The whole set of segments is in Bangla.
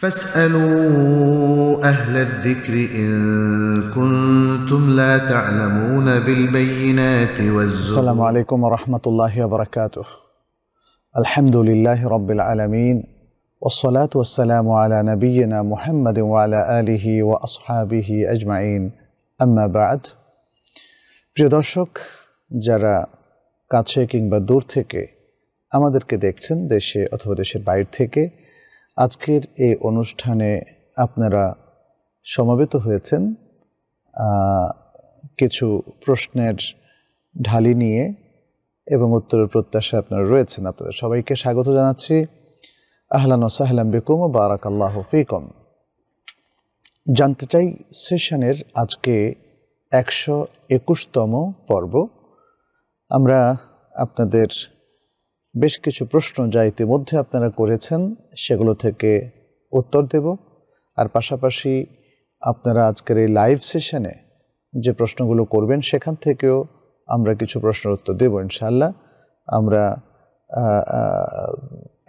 فاسألوا أهل الذكر إن كنتم لا تعلمون بالبينات والزبر السلام عليكم ورحمة الله وبركاته الحمد لله رب العالمين والصلاة والسلام على نبينا محمد وعلى آله وأصحابه أجمعين أما بعد প্রিয় দর্শক কাছে কিংবা দূর থেকে আমাদেরকে দেখছেন দেশে অথবা দেশের বাইরে থেকে আজকের এই অনুষ্ঠানে আপনারা সমাবেত হয়েছেন কিছু প্রশ্নের ঢালি নিয়ে এবং উত্তরের প্রত্যাশা আপনারা রয়েছেন আপনাদের সবাইকে স্বাগত জানাচ্ছি আহলান সাহলাম বেকুম ও বারাক আল্লাহ ফিকম জানতে চাই সেশনের আজকে একশো একুশতম পর্ব আমরা আপনাদের বেশ কিছু প্রশ্ন যা ইতিমধ্যে আপনারা করেছেন সেগুলো থেকে উত্তর দেব আর পাশাপাশি আপনারা আজকের এই লাইভ সেশনে যে প্রশ্নগুলো করবেন সেখান থেকেও আমরা কিছু প্রশ্নের উত্তর দেব ইনশাল্লাহ আমরা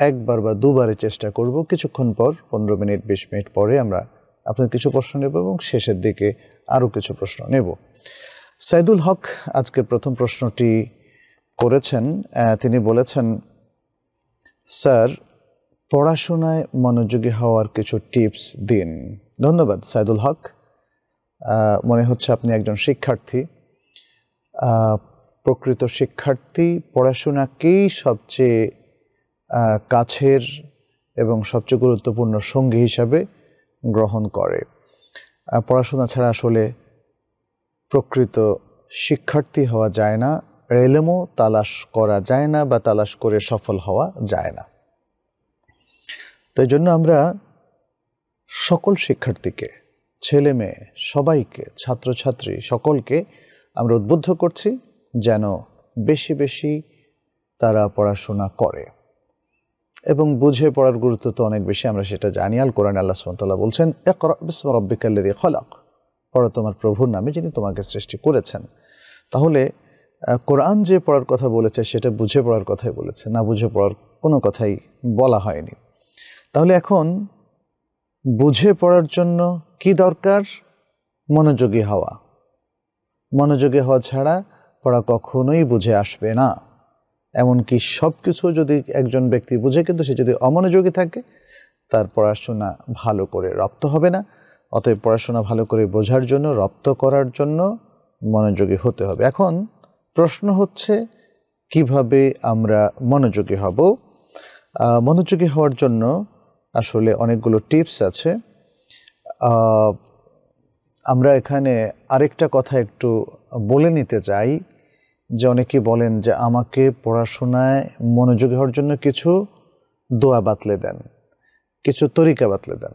একবার বা দুবারে চেষ্টা করব কিছুক্ষণ পর পনেরো মিনিট বিশ মিনিট পরে আমরা আপনার কিছু প্রশ্ন নেব এবং শেষের দিকে আরও কিছু প্রশ্ন নেব সাইদুল হক আজকের প্রথম প্রশ্নটি করেছেন তিনি বলেছেন স্যার পড়াশোনায় মনোযোগী হওয়ার কিছু টিপস দিন ধন্যবাদ সাইদুল হক মনে হচ্ছে আপনি একজন শিক্ষার্থী প্রকৃত শিক্ষার্থী পড়াশোনাকেই সবচেয়ে কাছের এবং সবচেয়ে গুরুত্বপূর্ণ সঙ্গী হিসাবে গ্রহণ করে পড়াশোনা ছাড়া আসলে প্রকৃত শিক্ষার্থী হওয়া যায় না এলেমও তালাশ করা যায় না বা তালাশ করে সফল হওয়া যায় না তাই জন্য আমরা সকল শিক্ষার্থীকে ছেলে মেয়ে সবাইকে ছাত্রছাত্রী সকলকে আমরা উদ্বুদ্ধ করছি যেন বেশি বেশি তারা পড়াশোনা করে এবং বুঝে পড়ার গুরুত্ব তো অনেক বেশি আমরা সেটা জানি আল কোরআন আল্লাহ সুমতাল্লাহ বলছেন রব্বিকাল্লাদি খলাক পড়া তোমার প্রভুর নামে যিনি তোমাকে সৃষ্টি করেছেন তাহলে কোরআন যে পড়ার কথা বলেছে সেটা বুঝে পড়ার কথাই বলেছে না বুঝে পড়ার কোনো কথাই বলা হয়নি তাহলে এখন বুঝে পড়ার জন্য কি দরকার মনোযোগী হওয়া মনোযোগী হওয়া ছাড়া পড়া কখনোই বুঝে আসবে না এমনকি সব কিছু যদি একজন ব্যক্তি বুঝে কিন্তু সে যদি অমনোযোগী থাকে তার পড়াশোনা ভালো করে রপ্ত হবে না অতএব পড়াশোনা ভালো করে বোঝার জন্য রপ্ত করার জন্য মনোযোগী হতে হবে এখন প্রশ্ন হচ্ছে কিভাবে আমরা মনোযোগী হব মনোযোগী হওয়ার জন্য আসলে অনেকগুলো টিপস আছে আমরা এখানে আরেকটা কথা একটু বলে নিতে চাই যে অনেকে বলেন যে আমাকে পড়াশোনায় মনোযোগী হওয়ার জন্য কিছু দোয়া বাতলে দেন কিছু তরিকা বাতলে দেন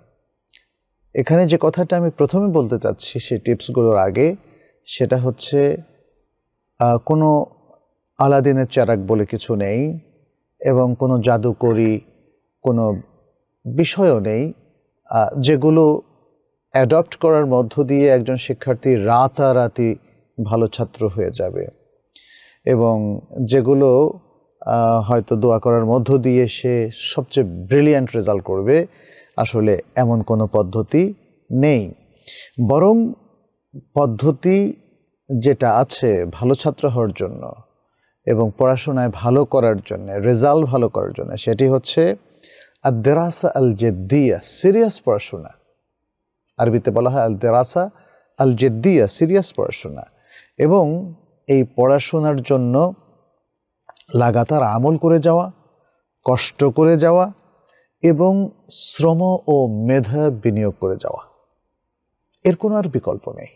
এখানে যে কথাটা আমি প্রথমে বলতে চাচ্ছি সেই টিপসগুলোর আগে সেটা হচ্ছে কোনো আলাদিনের চারাক বলে কিছু নেই এবং কোনো জাদুকরি কোনো বিষয়ও নেই যেগুলো অ্যাডপ্ট করার মধ্য দিয়ে একজন শিক্ষার্থী রাতারাতি ভালো ছাত্র হয়ে যাবে এবং যেগুলো হয়তো দোয়া করার মধ্য দিয়ে সে সবচেয়ে ব্রিলিয়ান্ট রেজাল্ট করবে আসলে এমন কোনো পদ্ধতি নেই বরং পদ্ধতি যেটা আছে ভালো ছাত্র হওয়ার জন্য এবং পড়াশোনায় ভালো করার জন্য রেজাল্ট ভালো করার জন্য সেটি হচ্ছে আল দেরাসা আল জেদ্দিয়া সিরিয়াস পড়াশোনা আরবিতে বলা হয় আল দেরাসা আল জেদ্দিয়া সিরিয়াস পড়াশোনা এবং এই পড়াশোনার জন্য লাগাতার আমল করে যাওয়া কষ্ট করে যাওয়া এবং শ্রম ও মেধা বিনিয়োগ করে যাওয়া এর কোনো আর বিকল্প নেই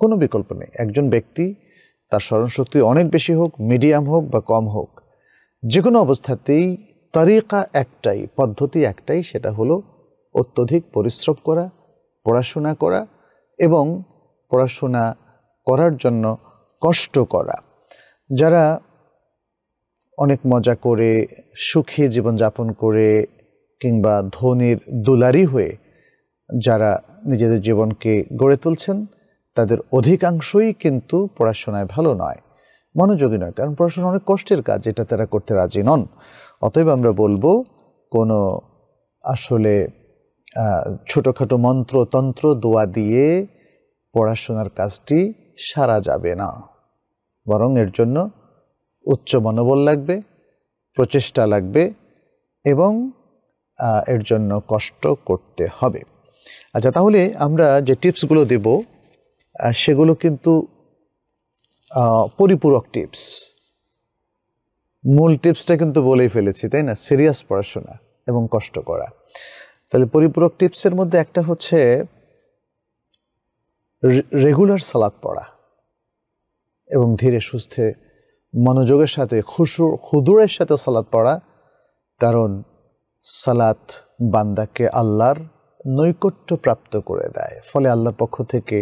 কোনো বিকল্প নেই একজন ব্যক্তি তার স্মরণশক্তি অনেক বেশি হোক মিডিয়াম হোক বা কম হোক যে কোনো অবস্থাতেই তারিকা একটাই পদ্ধতি একটাই সেটা হলো অত্যধিক পরিশ্রম করা পড়াশোনা করা এবং পড়াশোনা করার জন্য কষ্ট করা যারা অনেক মজা করে সুখে জীবনযাপন করে কিংবা ধনির দুলারি হয়ে যারা নিজেদের জীবনকে গড়ে তুলছেন তাদের অধিকাংশই কিন্তু পড়াশোনায় ভালো নয় মনোযোগী নয় কারণ পড়াশোনা অনেক কষ্টের কাজ এটা তারা করতে রাজি নন অতএব আমরা বলবো কোনো আসলে ছোটোখাটো মন্ত্রতন্ত্র দোয়া দিয়ে পড়াশোনার কাজটি সারা যাবে না বরং এর জন্য উচ্চ মনোবল লাগবে প্রচেষ্টা লাগবে এবং এর জন্য কষ্ট করতে হবে আচ্ছা তাহলে আমরা যে টিপসগুলো দেব সেগুলো কিন্তু পরিপূরক টিপস মূল টিপসটা কিন্তু বলেই ফেলেছি তাই না সিরিয়াস পড়াশোনা এবং কষ্ট করা তাহলে পরিপূরক টিপসের মধ্যে একটা হচ্ছে রেগুলার সালাদ পড়া এবং ধীরে সুস্থে মনোযোগের সাথে খুশুর খুদুরের সাথে সালাদ পড়া কারণ সালাত বান্দাকে আল্লাহর নৈকট্য প্রাপ্ত করে দেয় ফলে আল্লাহর পক্ষ থেকে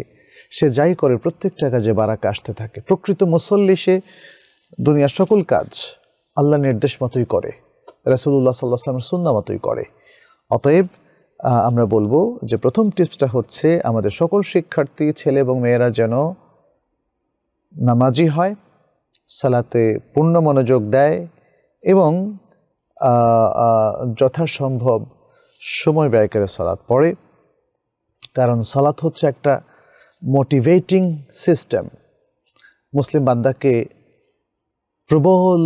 সে যাই করে প্রত্যেকটা কাজে বারাকা আসতে থাকে প্রকৃত মুসল্লি সে দুনিয়ার সকল কাজ আল্লাহ নির্দেশ মতোই করে রাসুল্লাহ সাল্লাহ সাল্লামের সুন্না মতোই করে অতএব আমরা বলবো যে প্রথম টিপসটা হচ্ছে আমাদের সকল শিক্ষার্থী ছেলে এবং মেয়েরা যেন নামাজি হয় সালাতে পূর্ণ মনোযোগ দেয় এবং যথাসম্ভব সময় ব্যয় করে সালাত পড়ে কারণ সালাত হচ্ছে একটা মোটিভেটিং সিস্টেম মুসলিম বান্দাকে প্রবল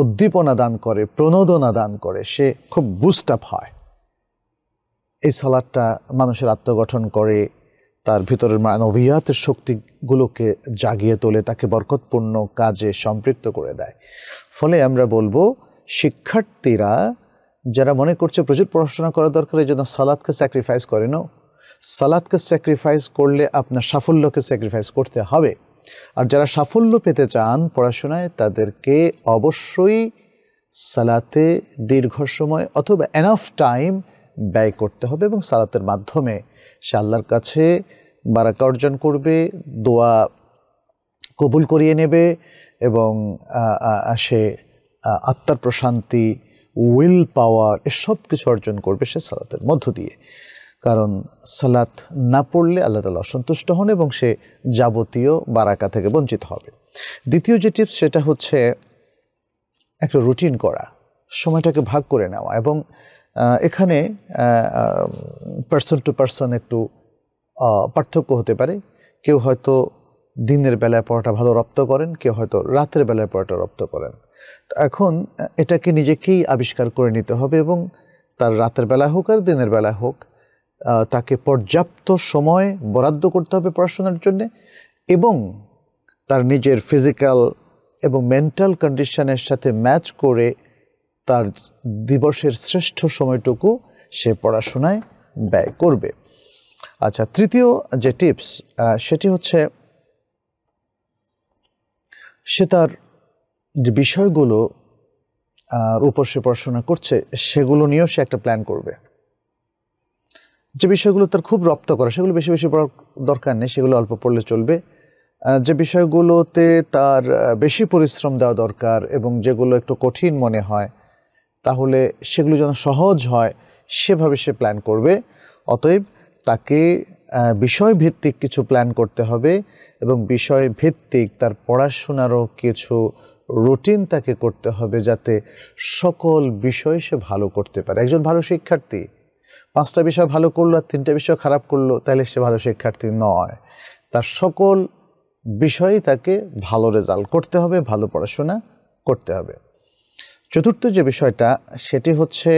উদ্দীপনা দান করে প্রণোদনা দান করে সে খুব বুস্ট আপ হয় এই সালাদটা মানুষের আত্মগঠন করে তার ভিতরের মানবীয়াতের শক্তিগুলোকে জাগিয়ে তোলে তাকে বরকতপূর্ণ কাজে সম্পৃক্ত করে দেয় ফলে আমরা বলবো শিক্ষার্থীরা যারা মনে করছে প্রচুর পড়াশোনা করা দরকার এই জন্য সালাদকে স্যাক্রিফাইস করে না সালাদকে স্যাক্রিফাইস করলে আপনার সাফল্যকে স্যাক্রিফাইস করতে হবে আর যারা সাফল্য পেতে চান পড়াশোনায় তাদেরকে অবশ্যই সালাতে দীর্ঘ সময় অথবা এনাফ টাইম ব্যয় করতে হবে এবং সালাতের মাধ্যমে সে আল্লাহর কাছে বারাকা অর্জন করবে দোয়া কবুল করিয়ে নেবে এবং সে আত্মার প্রশান্তি উইল পাওয়ার এসব কিছু অর্জন করবে সে সালাতের মধ্য দিয়ে কারণ সালাত না পড়লে আল্লাহ তালা অসন্তুষ্ট হন এবং সে যাবতীয় বারাকা থেকে বঞ্চিত হবে দ্বিতীয় যে টিপস সেটা হচ্ছে একটা রুটিন করা সময়টাকে ভাগ করে নেওয়া এবং এখানে পার্সন টু পার্সন একটু পার্থক্য হতে পারে কেউ হয়তো দিনের বেলায় পড়াটা ভালো রপ্ত করেন কেউ হয়তো রাতের বেলায় পড়াটা রপ্ত করেন এখন এটাকে নিজেকেই আবিষ্কার করে নিতে হবে এবং তার রাতের বেলা হোক আর দিনের বেলা হোক তাকে পর্যাপ্ত সময় বরাদ্দ করতে হবে পড়াশোনার জন্যে এবং তার নিজের ফিজিক্যাল এবং মেন্টাল কন্ডিশনের সাথে ম্যাচ করে তার দিবসের শ্রেষ্ঠ সময়টুকু সে পড়াশোনায় ব্যয় করবে আচ্ছা তৃতীয় যে টিপস সেটি হচ্ছে সে তার যে বিষয়গুলো উপর সে পড়াশোনা করছে সেগুলো নিয়েও সে একটা প্ল্যান করবে যে বিষয়গুলো তার খুব রপ্ত করা সেগুলো বেশি বেশি পড়ার দরকার নেই সেগুলো অল্প পড়লে চলবে যে বিষয়গুলোতে তার বেশি পরিশ্রম দেওয়া দরকার এবং যেগুলো একটু কঠিন মনে হয় তাহলে সেগুলো যেন সহজ হয় সেভাবে সে প্ল্যান করবে অতএব তাকে বিষয়ভিত্তিক কিছু প্ল্যান করতে হবে এবং বিষয়ভিত্তিক তার পড়াশোনারও কিছু রুটিন তাকে করতে হবে যাতে সকল বিষয় সে ভালো করতে পারে একজন ভালো শিক্ষার্থী পাঁচটা বিষয় ভালো করলো আর তিনটা বিষয় খারাপ করলো তাহলে সে ভালো শিক্ষার্থী নয় তার সকল বিষয়ই তাকে ভালো রেজাল্ট করতে হবে ভালো পড়াশোনা করতে হবে চতুর্থ যে বিষয়টা সেটি হচ্ছে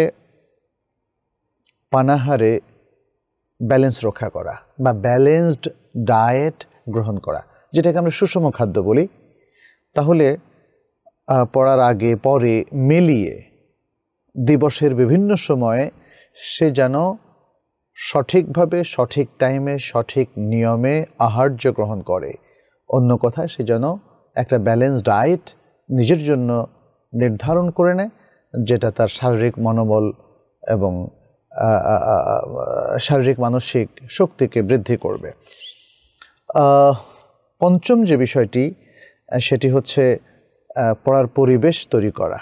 পানাহারে ব্যালেন্স রক্ষা করা বা ব্যালেন্সড ডায়েট গ্রহণ করা যেটাকে আমরা সুষম খাদ্য বলি তাহলে পড়ার আগে পরে মিলিয়ে দিবসের বিভিন্ন সময়ে সে যেন সঠিকভাবে সঠিক টাইমে সঠিক নিয়মে আহার্য গ্রহণ করে অন্য কথায় সে যেন একটা ব্যালেন্স ডায়েট নিজের জন্য নির্ধারণ করে নেয় যেটা তার শারীরিক মনোবল এবং শারীরিক মানসিক শক্তিকে বৃদ্ধি করবে পঞ্চম যে বিষয়টি সেটি হচ্ছে পড়ার পরিবেশ তৈরি করা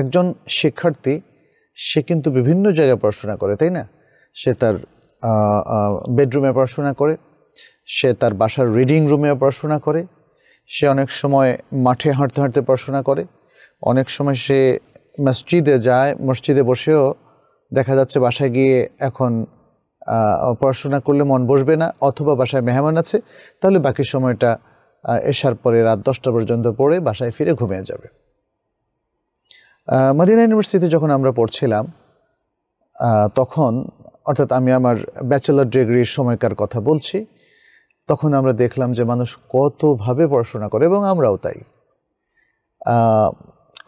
একজন শিক্ষার্থী সে কিন্তু বিভিন্ন জায়গায় পড়াশোনা করে তাই না সে তার বেডরুমে পড়াশোনা করে সে তার বাসার রিডিং রুমে পড়াশোনা করে সে অনেক সময় মাঠে হাঁটতে হাঁটতে পড়াশোনা করে অনেক সময় সে মসজিদে যায় মসজিদে বসেও দেখা যাচ্ছে বাসায় গিয়ে এখন পড়াশোনা করলে মন বসবে না অথবা বাসায় মেহমান আছে তাহলে বাকি সময়টা এসার পরে রাত দশটা পর্যন্ত পড়ে বাসায় ফিরে ঘুমিয়ে যাবে মদিনা ইউনিভার্সিটিতে যখন আমরা পড়ছিলাম তখন অর্থাৎ আমি আমার ব্যাচেলার ডিগ্রির সময়কার কথা বলছি তখন আমরা দেখলাম যে মানুষ কতভাবে পড়াশোনা করে এবং আমরাও তাই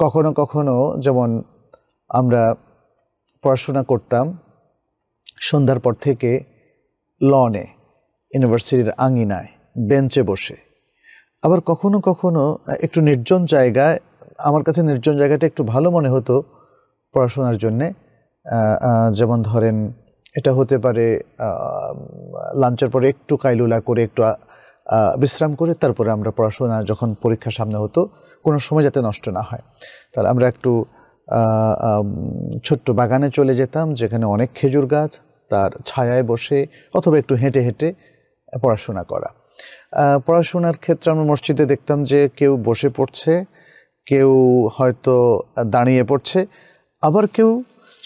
কখনো কখনো যেমন আমরা পড়াশোনা করতাম সন্ধ্যার পর থেকে লনে ইউনিভার্সিটির আঙিনায় বেঞ্চে বসে আবার কখনো কখনো একটু নির্জন জায়গায় আমার কাছে নির্জন জায়গাটা একটু ভালো মনে হতো পড়াশোনার জন্যে যেমন ধরেন এটা হতে পারে লাঞ্চের পরে একটু কাইলুলা করে একটু বিশ্রাম করে তারপরে আমরা পড়াশোনা যখন পরীক্ষা সামনে হতো কোনো সময় যাতে নষ্ট না হয় তাহলে আমরা একটু ছোট্ট বাগানে চলে যেতাম যেখানে অনেক খেজুর গাছ তার ছায়ায় বসে অথবা একটু হেঁটে হেঁটে পড়াশোনা করা পড়াশোনার ক্ষেত্রে আমরা মসজিদে দেখতাম যে কেউ বসে পড়ছে কেউ হয়তো দাঁড়িয়ে পড়ছে আবার কেউ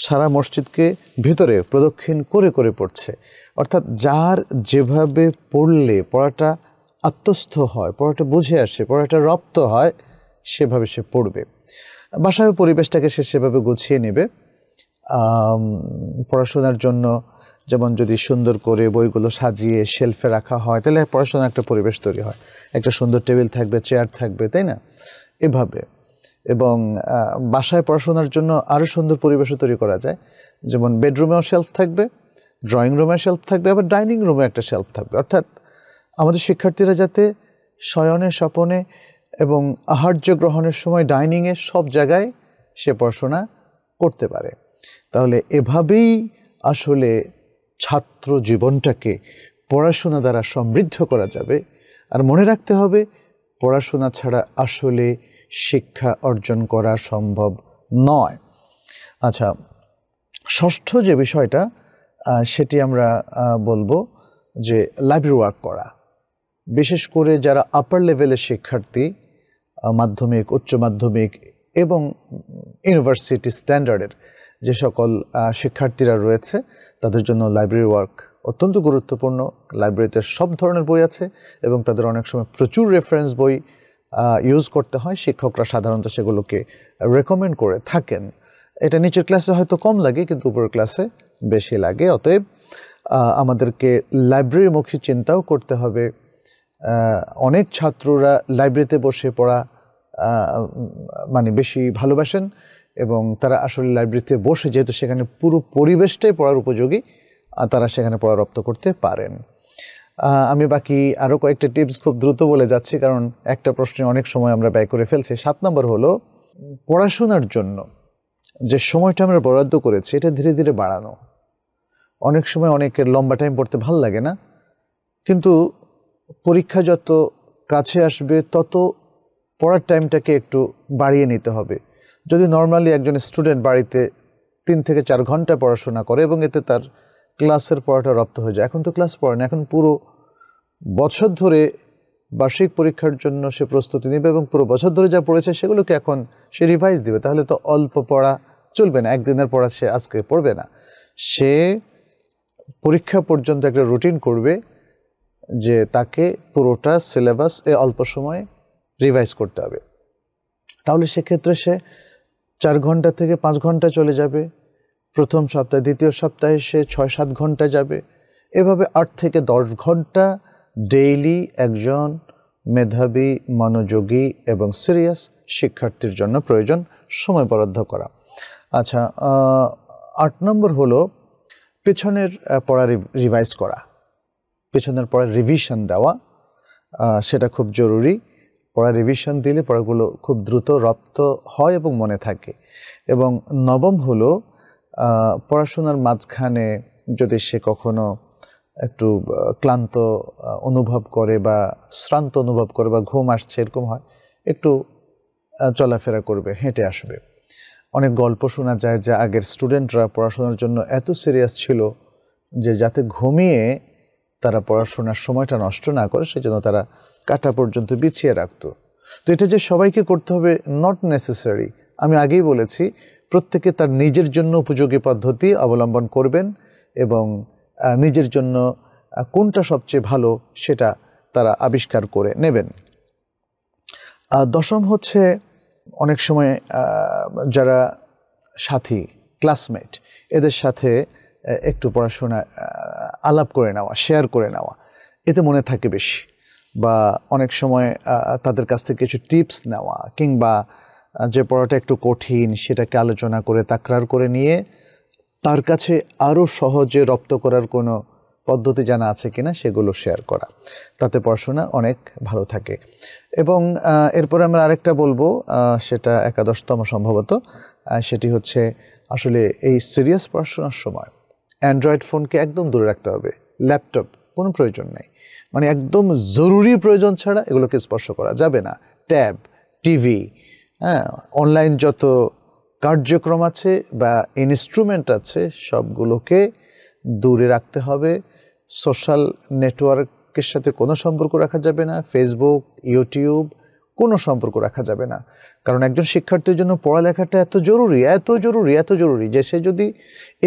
সারা মসজিদকে ভেতরে প্রদক্ষিণ করে করে পড়ছে অর্থাৎ যার যেভাবে পড়লে পড়াটা আত্মস্থ হয় পড়াটা বুঝে আসে পড়াটা রপ্ত হয় সেভাবে সে পড়বে বাসায় পরিবেশটাকে সে সেভাবে গুছিয়ে নেবে পড়াশোনার জন্য যেমন যদি সুন্দর করে বইগুলো সাজিয়ে শেলফে রাখা হয় তাহলে পড়াশোনার একটা পরিবেশ তৈরি হয় একটা সুন্দর টেবিল থাকবে চেয়ার থাকবে তাই না এভাবে এবং বাসায় পড়াশোনার জন্য আরও সুন্দর পরিবেশও তৈরি করা যায় যেমন বেডরুমেও শেলফ থাকবে ড্রয়িং রুমে শেলফ থাকবে আবার ডাইনিং রুমে একটা শেলফ থাকবে অর্থাৎ আমাদের শিক্ষার্থীরা যাতে শয়নে স্বপনে এবং আহার্য গ্রহণের সময় ডাইনিংয়ে সব জায়গায় সে পড়াশোনা করতে পারে তাহলে এভাবেই আসলে ছাত্র জীবনটাকে পড়াশোনা দ্বারা সমৃদ্ধ করা যাবে আর মনে রাখতে হবে পড়াশোনা ছাড়া আসলে শিক্ষা অর্জন করা সম্ভব নয় আচ্ছা ষষ্ঠ যে বিষয়টা সেটি আমরা বলবো যে লাইব্রেরি ওয়ার্ক করা বিশেষ করে যারা আপার লেভেলের শিক্ষার্থী মাধ্যমিক উচ্চ মাধ্যমিক এবং ইউনিভার্সিটি স্ট্যান্ডার্ডের যে সকল শিক্ষার্থীরা রয়েছে তাদের জন্য লাইব্রেরি ওয়ার্ক অত্যন্ত গুরুত্বপূর্ণ লাইব্রেরিতে সব ধরনের বই আছে এবং তাদের অনেক সময় প্রচুর রেফারেন্স বই ইউজ করতে হয় শিক্ষকরা সাধারণত সেগুলোকে রেকমেন্ড করে থাকেন এটা নিচের ক্লাসে হয়তো কম লাগে কিন্তু উপরের ক্লাসে বেশি লাগে অতএব আমাদেরকে লাইব্রেরিমুখী চিন্তাও করতে হবে অনেক ছাত্ররা লাইব্রেরিতে বসে পড়া মানে বেশি ভালোবাসেন এবং তারা আসলে লাইব্রেরিতে বসে যেহেতু সেখানে পুরো পরিবেশটাই পড়ার উপযোগী তারা সেখানে পড়া রপ্ত করতে পারেন আমি বাকি আরও কয়েকটা টিপস খুব দ্রুত বলে যাচ্ছি কারণ একটা প্রশ্নে অনেক সময় আমরা ব্যয় করে ফেলছি সাত নম্বর হলো পড়াশোনার জন্য যে সময়টা আমরা বরাদ্দ করেছি এটা ধীরে ধীরে বাড়ানো অনেক সময় অনেকের লম্বা টাইম পড়তে ভাল লাগে না কিন্তু পরীক্ষা যত কাছে আসবে তত পড়ার টাইমটাকে একটু বাড়িয়ে নিতে হবে যদি নর্মালি একজন স্টুডেন্ট বাড়িতে তিন থেকে চার ঘন্টা পড়াশোনা করে এবং এতে তার ক্লাসের পড়াটা রপ্ত হয়ে যায় এখন তো ক্লাস পড়ে না এখন পুরো বছর ধরে বার্ষিক পরীক্ষার জন্য সে প্রস্তুতি নেবে এবং পুরো বছর ধরে যা পড়েছে সেগুলোকে এখন সে রিভাইজ দেবে তাহলে তো অল্প পড়া চলবে না একদিনের পড়া সে আজকে পড়বে না সে পরীক্ষা পর্যন্ত একটা রুটিন করবে যে তাকে পুরোটা সিলেবাস এ অল্প সময়ে রিভাইজ করতে হবে তাহলে সেক্ষেত্রে সে চার ঘন্টা থেকে পাঁচ ঘন্টা চলে যাবে প্রথম সপ্তাহে দ্বিতীয় সপ্তাহে সে ছয় সাত ঘন্টা যাবে এভাবে আট থেকে দশ ঘন্টা ডেইলি একজন মেধাবী মনোযোগী এবং সিরিয়াস শিক্ষার্থীর জন্য প্রয়োজন সময় বরাদ্দ করা আচ্ছা আট নম্বর হলো পেছনের পড়া রিভাইজ করা পেছনের পড়া রিভিশন দেওয়া সেটা খুব জরুরি পড়া রিভিশন দিলে পড়াগুলো খুব দ্রুত রপ্ত হয় এবং মনে থাকে এবং নবম হলো পড়াশোনার মাঝখানে যদি সে কখনো একটু ক্লান্ত অনুভব করে বা শ্রান্ত অনুভব করে বা ঘুম আসছে এরকম হয় একটু চলাফেরা করবে হেঁটে আসবে অনেক গল্প শোনা যায় যে আগের স্টুডেন্টরা পড়াশোনার জন্য এত সিরিয়াস ছিল যে যাতে ঘুমিয়ে তারা পড়াশোনার সময়টা নষ্ট না করে সেজন্য তারা কাটা পর্যন্ত বিছিয়ে রাখত তো এটা যে সবাইকে করতে হবে নট নেসেসারি আমি আগেই বলেছি প্রত্যেকে তার নিজের জন্য উপযোগী পদ্ধতি অবলম্বন করবেন এবং নিজের জন্য কোনটা সবচেয়ে ভালো সেটা তারা আবিষ্কার করে নেবেন দশম হচ্ছে অনেক সময় যারা সাথী ক্লাসমেট এদের সাথে একটু পড়াশোনা আলাপ করে নেওয়া শেয়ার করে নেওয়া এতে মনে থাকে বেশি বা অনেক সময় তাদের কাছ থেকে কিছু টিপস নেওয়া কিংবা যে পড়াটা একটু কঠিন সেটাকে আলোচনা করে তাকরার করে নিয়ে তার কাছে আরও সহজে রপ্ত করার কোনো পদ্ধতি জানা আছে কি না সেগুলো শেয়ার করা তাতে পড়াশোনা অনেক ভালো থাকে এবং এরপরে আমরা আরেকটা বলবো সেটা একাদশতম সম্ভবত সেটি হচ্ছে আসলে এই সিরিয়াস পড়াশোনার সময় অ্যান্ড্রয়েড ফোনকে একদম দূরে রাখতে হবে ল্যাপটপ কোনো প্রয়োজন নেই মানে একদম জরুরি প্রয়োজন ছাড়া এগুলোকে স্পর্শ করা যাবে না ট্যাব টিভি হ্যাঁ অনলাইন যত কার্যক্রম আছে বা ইনস্ট্রুমেন্ট আছে সবগুলোকে দূরে রাখতে হবে সোশ্যাল নেটওয়ার্কের সাথে কোনো সম্পর্ক রাখা যাবে না ফেসবুক ইউটিউব কোনো সম্পর্ক রাখা যাবে না কারণ একজন শিক্ষার্থীর জন্য পড়ালেখাটা এত জরুরি এত জরুরি এত জরুরি যে সে যদি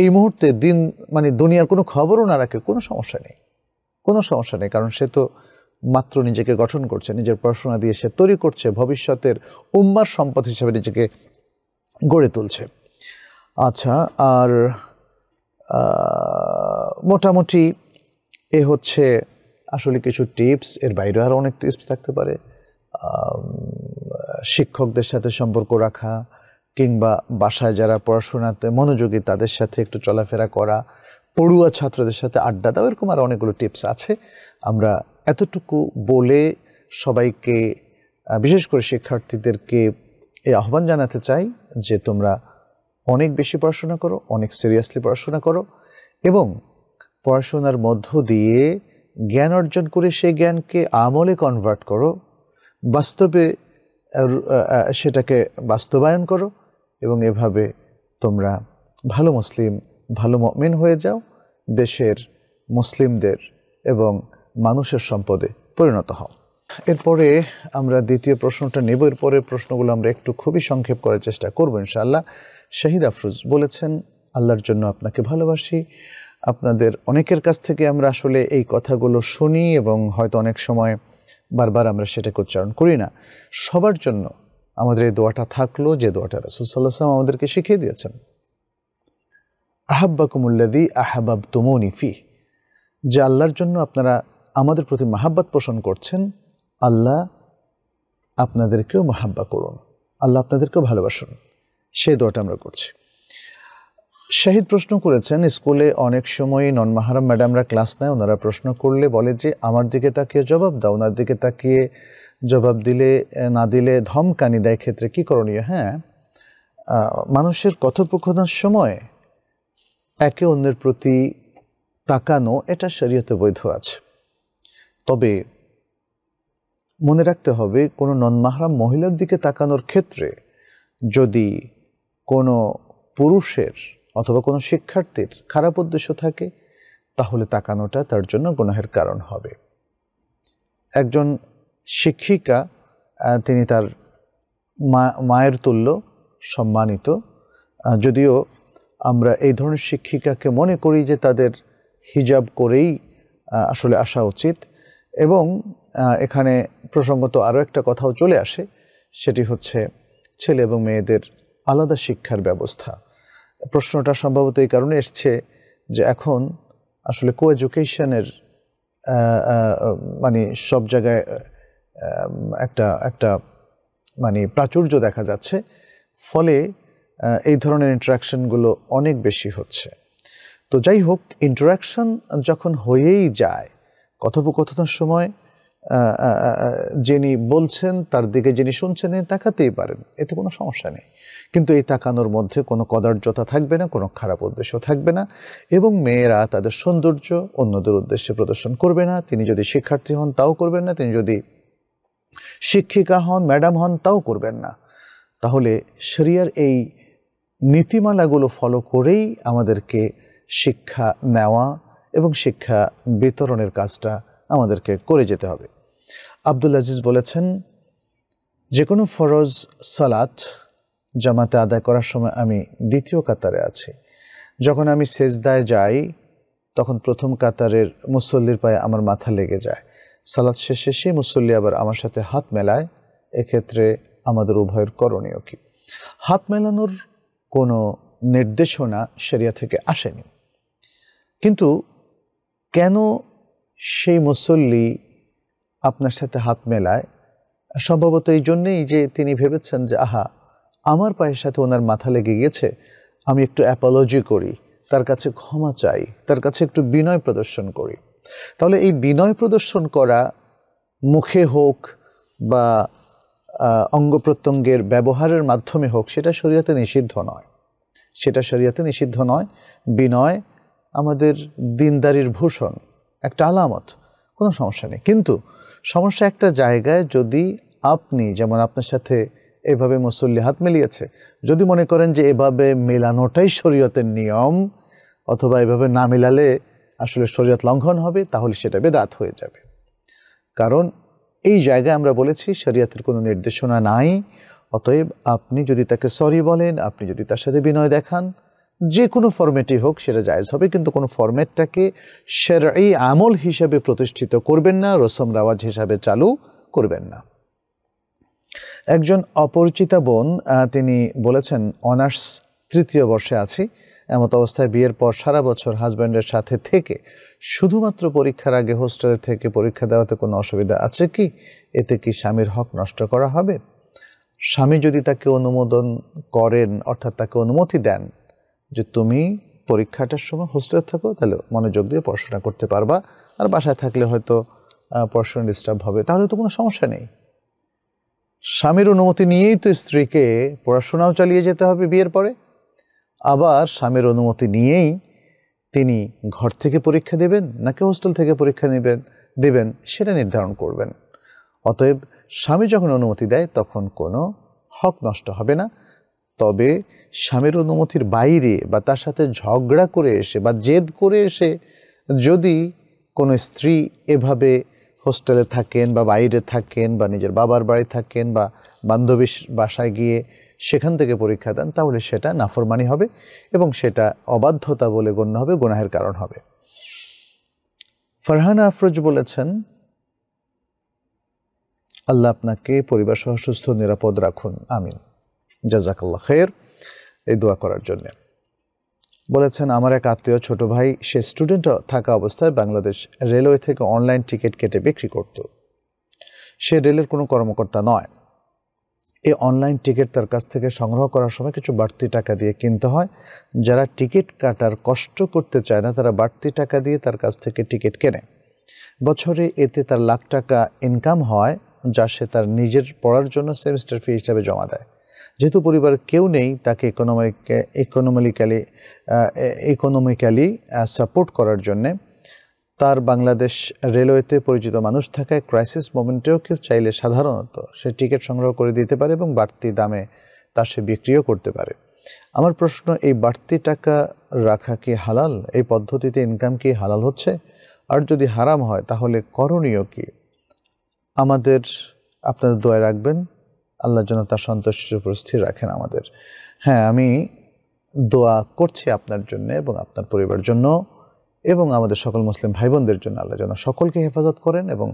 এই মুহূর্তে দিন মানে দুনিয়ার কোনো খবরও না রাখে কোনো সমস্যা নেই কোনো সমস্যা নেই কারণ সে তো মাত্র নিজেকে গঠন করছে নিজের পড়াশোনা দিয়ে সে তৈরি করছে ভবিষ্যতের উম্মার সম্পদ হিসেবে নিজেকে গড়ে তুলছে আচ্ছা আর মোটামুটি এ হচ্ছে আসলে কিছু টিপস এর বাইরে আরও অনেক টিপস থাকতে পারে শিক্ষকদের সাথে সম্পর্ক রাখা কিংবা বাসায় যারা পড়াশোনাতে মনোযোগী তাদের সাথে একটু চলাফেরা করা পড়ুয়া ছাত্রদের সাথে আড্ডা দেওয়া এরকম আর অনেকগুলো টিপস আছে আমরা এতটুকু বলে সবাইকে বিশেষ করে শিক্ষার্থীদেরকে এই আহ্বান জানাতে চাই যে তোমরা অনেক বেশি পড়াশোনা করো অনেক সিরিয়াসলি পড়াশোনা করো এবং পড়াশোনার মধ্য দিয়ে জ্ঞান অর্জন করে সেই জ্ঞানকে আমলে কনভার্ট করো বাস্তবে সেটাকে বাস্তবায়ন করো এবং এভাবে তোমরা ভালো মুসলিম ভালো মমিন হয়ে যাও দেশের মুসলিমদের এবং মানুষের সম্পদে পরিণত হও এরপরে আমরা দ্বিতীয় প্রশ্নটা নেব এরপরে প্রশ্নগুলো আমরা একটু খুবই সংক্ষেপ করার চেষ্টা করবো ইনশাআল্লাহ শাহিদ আফরুজ বলেছেন আল্লাহর জন্য আপনাকে ভালোবাসি আপনাদের অনেকের কাছ থেকে আমরা আসলে এই কথাগুলো শুনি এবং হয়তো অনেক সময় বারবার আমরা সেটাকে উচ্চারণ করি না সবার জন্য আমাদের এই দোয়াটা থাকলো যে দোয়াটা রাসুলসাল্লাহ সাল্লাম আমাদেরকে শিখিয়ে দিয়েছেন আহাব্বাকুমুল্লাদি আহাবাব তুমনিফি যে আল্লাহর জন্য আপনারা আমাদের প্রতি মাহাব্বাত পোষণ করছেন আল্লাহ আপনাদেরকেও মাহাব্বা করুন আল্লাহ আপনাদেরকেও ভালোবাসুন সেই দোয়াটা আমরা করছি শাহিদ প্রশ্ন করেছেন স্কুলে অনেক সময় নন মাহারাম ম্যাডামরা ক্লাস নেয় ওনারা প্রশ্ন করলে বলে যে আমার দিকে তাকিয়ে জবাব দাও ওনার দিকে তাকিয়ে জবাব দিলে না দিলে ধমকানি দেয় ক্ষেত্রে কি করণীয় হ্যাঁ মানুষের কথোপকথনের সময় একে অন্যের প্রতি তাকানো এটা শরীয়তে বৈধ আছে তবে মনে রাখতে হবে কোনো নন মাহরাম মহিলার দিকে তাকানোর ক্ষেত্রে যদি কোনো পুরুষের অথবা কোনো শিক্ষার্থীর খারাপ উদ্দেশ্য থাকে তাহলে তাকানোটা তার জন্য গুনাহের কারণ হবে একজন শিক্ষিকা তিনি তার মায়ের তুল্য সম্মানিত যদিও আমরা এই ধরনের শিক্ষিকাকে মনে করি যে তাদের হিজাব করেই আসলে আসা উচিত এবং এখানে প্রসঙ্গত আরও একটা কথাও চলে আসে সেটি হচ্ছে ছেলে এবং মেয়েদের আলাদা শিক্ষার ব্যবস্থা প্রশ্নটা সম্ভবত এই কারণে এসছে যে এখন আসলে কো এডুকেশনের মানে সব জায়গায় একটা একটা মানে প্রাচুর্য দেখা যাচ্ছে ফলে এই ধরনের ইন্টারাকশনগুলো অনেক বেশি হচ্ছে তো যাই হোক ইন্টারাকশন যখন হয়েই যায় কথোপকথনের সময় যিনি বলছেন তার দিকে যিনি শুনছেন তাকাতেই পারেন এতে কোনো সমস্যা নেই কিন্তু এই তাকানোর মধ্যে কোনো কদার্যতা থাকবে না কোনো খারাপ উদ্দেশ্য থাকবে না এবং মেয়েরা তাদের সৌন্দর্য অন্যদের উদ্দেশ্যে প্রদর্শন করবে না তিনি যদি শিক্ষার্থী হন তাও করবেন না তিনি যদি শিক্ষিকা হন ম্যাডাম হন তাও করবেন না তাহলে শরিয়ার এই নীতিমালাগুলো ফলো করেই আমাদেরকে শিক্ষা নেওয়া এবং শিক্ষা বিতরণের কাজটা আমাদেরকে করে যেতে হবে আব্দুল আজিজ বলেছেন যে কোনো ফরজ সালাত জামাতে আদায় করার সময় আমি দ্বিতীয় কাতারে আছি যখন আমি সেজদায় যাই তখন প্রথম কাতারের মুসল্লির পায়ে আমার মাথা লেগে যায় সালাদ শেষে সেই মুসল্লি আবার আমার সাথে হাত মেলায় এক্ষেত্রে আমাদের উভয়ের করণীয় কি হাত মেলানোর কোনো নির্দেশনা সেরিয়া থেকে আসেনি কিন্তু কেন সেই মুসল্লি আপনার সাথে হাত মেলায় সম্ভবত এই জন্যেই যে তিনি ভেবেছেন যে আহা আমার পায়ের সাথে ওনার মাথা লেগে গেছে আমি একটু অ্যাপোলজি করি তার কাছে ক্ষমা চাই তার কাছে একটু বিনয় প্রদর্শন করি তাহলে এই বিনয় প্রদর্শন করা মুখে হোক বা অঙ্গ প্রত্যঙ্গের ব্যবহারের মাধ্যমে হোক সেটা শরীয়তে নিষিদ্ধ নয় সেটা শরীয়তে নিষিদ্ধ নয় বিনয় আমাদের দিনদারির ভূষণ একটা আলামত কোনো সমস্যা নেই কিন্তু সমস্যা একটা জায়গায় যদি আপনি যেমন আপনার সাথে এভাবে মুসল্লি হাত মিলিয়েছে যদি মনে করেন যে এভাবে মেলানোটাই শরীয়তের নিয়ম অথবা এভাবে না মেলালে আসলে শরীয়ত লঙ্ঘন হবে তাহলে সেটা বেদাত হয়ে যাবে কারণ এই জায়গায় আমরা বলেছি শরীয়তের কোনো নির্দেশনা নাই অতএব আপনি যদি তাকে সরি বলেন আপনি যদি তার সাথে বিনয় দেখান যে কোনো ফর্মেটই হোক সেটা জায়জ হবে কিন্তু কোনো সের এই আমল হিসাবে প্রতিষ্ঠিত করবেন না রসম রাওয়াজ হিসাবে চালু করবেন না একজন অপরিচিতা বোন তিনি বলেছেন অনার্স তৃতীয় বর্ষে আছি এমত অবস্থায় বিয়ের পর সারা বছর হাজব্যান্ডের সাথে থেকে শুধুমাত্র পরীক্ষার আগে হোস্টেলে থেকে পরীক্ষা দেওয়াতে কোনো অসুবিধা আছে কি এতে কি স্বামীর হক নষ্ট করা হবে স্বামী যদি তাকে অনুমোদন করেন অর্থাৎ তাকে অনুমতি দেন যে তুমি পরীক্ষাটার সময় হোস্টেলে থাকো তাহলে মনোযোগ দিয়ে পড়াশোনা করতে পারবা আর বাসায় থাকলে হয়তো পড়াশোনা ডিস্টার্ব হবে তাহলে তো কোনো সমস্যা নেই স্বামীর অনুমতি নিয়েই তো স্ত্রীকে পড়াশোনাও চালিয়ে যেতে হবে বিয়ের পরে আবার স্বামীর অনুমতি নিয়েই তিনি ঘর থেকে পরীক্ষা দেবেন নাকি হোস্টেল থেকে পরীক্ষা নেবেন দেবেন সেটা নির্ধারণ করবেন অতএব স্বামী যখন অনুমতি দেয় তখন কোনো হক নষ্ট হবে না তবে স্বামীর অনুমতির বাইরে বা তার সাথে ঝগড়া করে এসে বা জেদ করে এসে যদি কোনো স্ত্রী এভাবে হোস্টেলে থাকেন বা বাইরে থাকেন বা নিজের বাবার বাড়ি থাকেন বা বান্ধবীর বাসায় গিয়ে সেখান থেকে পরীক্ষা দেন তাহলে সেটা নাফরমানি হবে এবং সেটা অবাধ্যতা বলে গণ্য হবে গুনাহের কারণ হবে ফারহানা আফরোজ বলেছেন আল্লাহ আপনাকে পরিবার সহ সুস্থ নিরাপদ রাখুন আমিন জাজাকাল্লা খের এই দোয়া করার জন্যে বলেছেন আমার এক আত্মীয় ছোট ভাই সে স্টুডেন্ট থাকা অবস্থায় বাংলাদেশ রেলওয়ে থেকে অনলাইন টিকিট কেটে বিক্রি করত সে রেলের কোনো কর্মকর্তা নয় এই অনলাইন টিকিট তার কাছ থেকে সংগ্রহ করার সময় কিছু বাড়তি টাকা দিয়ে কিনতে হয় যারা টিকিট কাটার কষ্ট করতে চায় না তারা বাড়তি টাকা দিয়ে তার কাছ থেকে টিকিট কেনে বছরে এতে তার লাখ টাকা ইনকাম হয় যা সে তার নিজের পড়ার জন্য সেমিস্টার ফি হিসাবে জমা দেয় যেহেতু পরিবার কেউ নেই তাকে ইকোনমিক ইকোনমিক্যালি ইকোনমিক্যালি সাপোর্ট করার জন্যে তার বাংলাদেশ রেলওয়েতে পরিচিত মানুষ থাকায় ক্রাইসিস মোমেন্টেও কেউ চাইলে সাধারণত সে টিকিট সংগ্রহ করে দিতে পারে এবং বাড়তি দামে তা সে বিক্রিও করতে পারে আমার প্রশ্ন এই বাড়তি টাকা রাখা কি হালাল এই পদ্ধতিতে ইনকাম কি হালাল হচ্ছে আর যদি হারাম হয় তাহলে করণীয় কি আমাদের আপনাদের দয়া রাখবেন আল্লাহ যেন তার সন্তুষ্টির উপর স্থির রাখেন আমাদের হ্যাঁ আমি দোয়া করছি আপনার জন্য এবং আপনার পরিবার জন্য এবং আমাদের সকল মুসলিম ভাই বোনদের জন্য আল্লাহ যেন সকলকে হেফাজত করেন এবং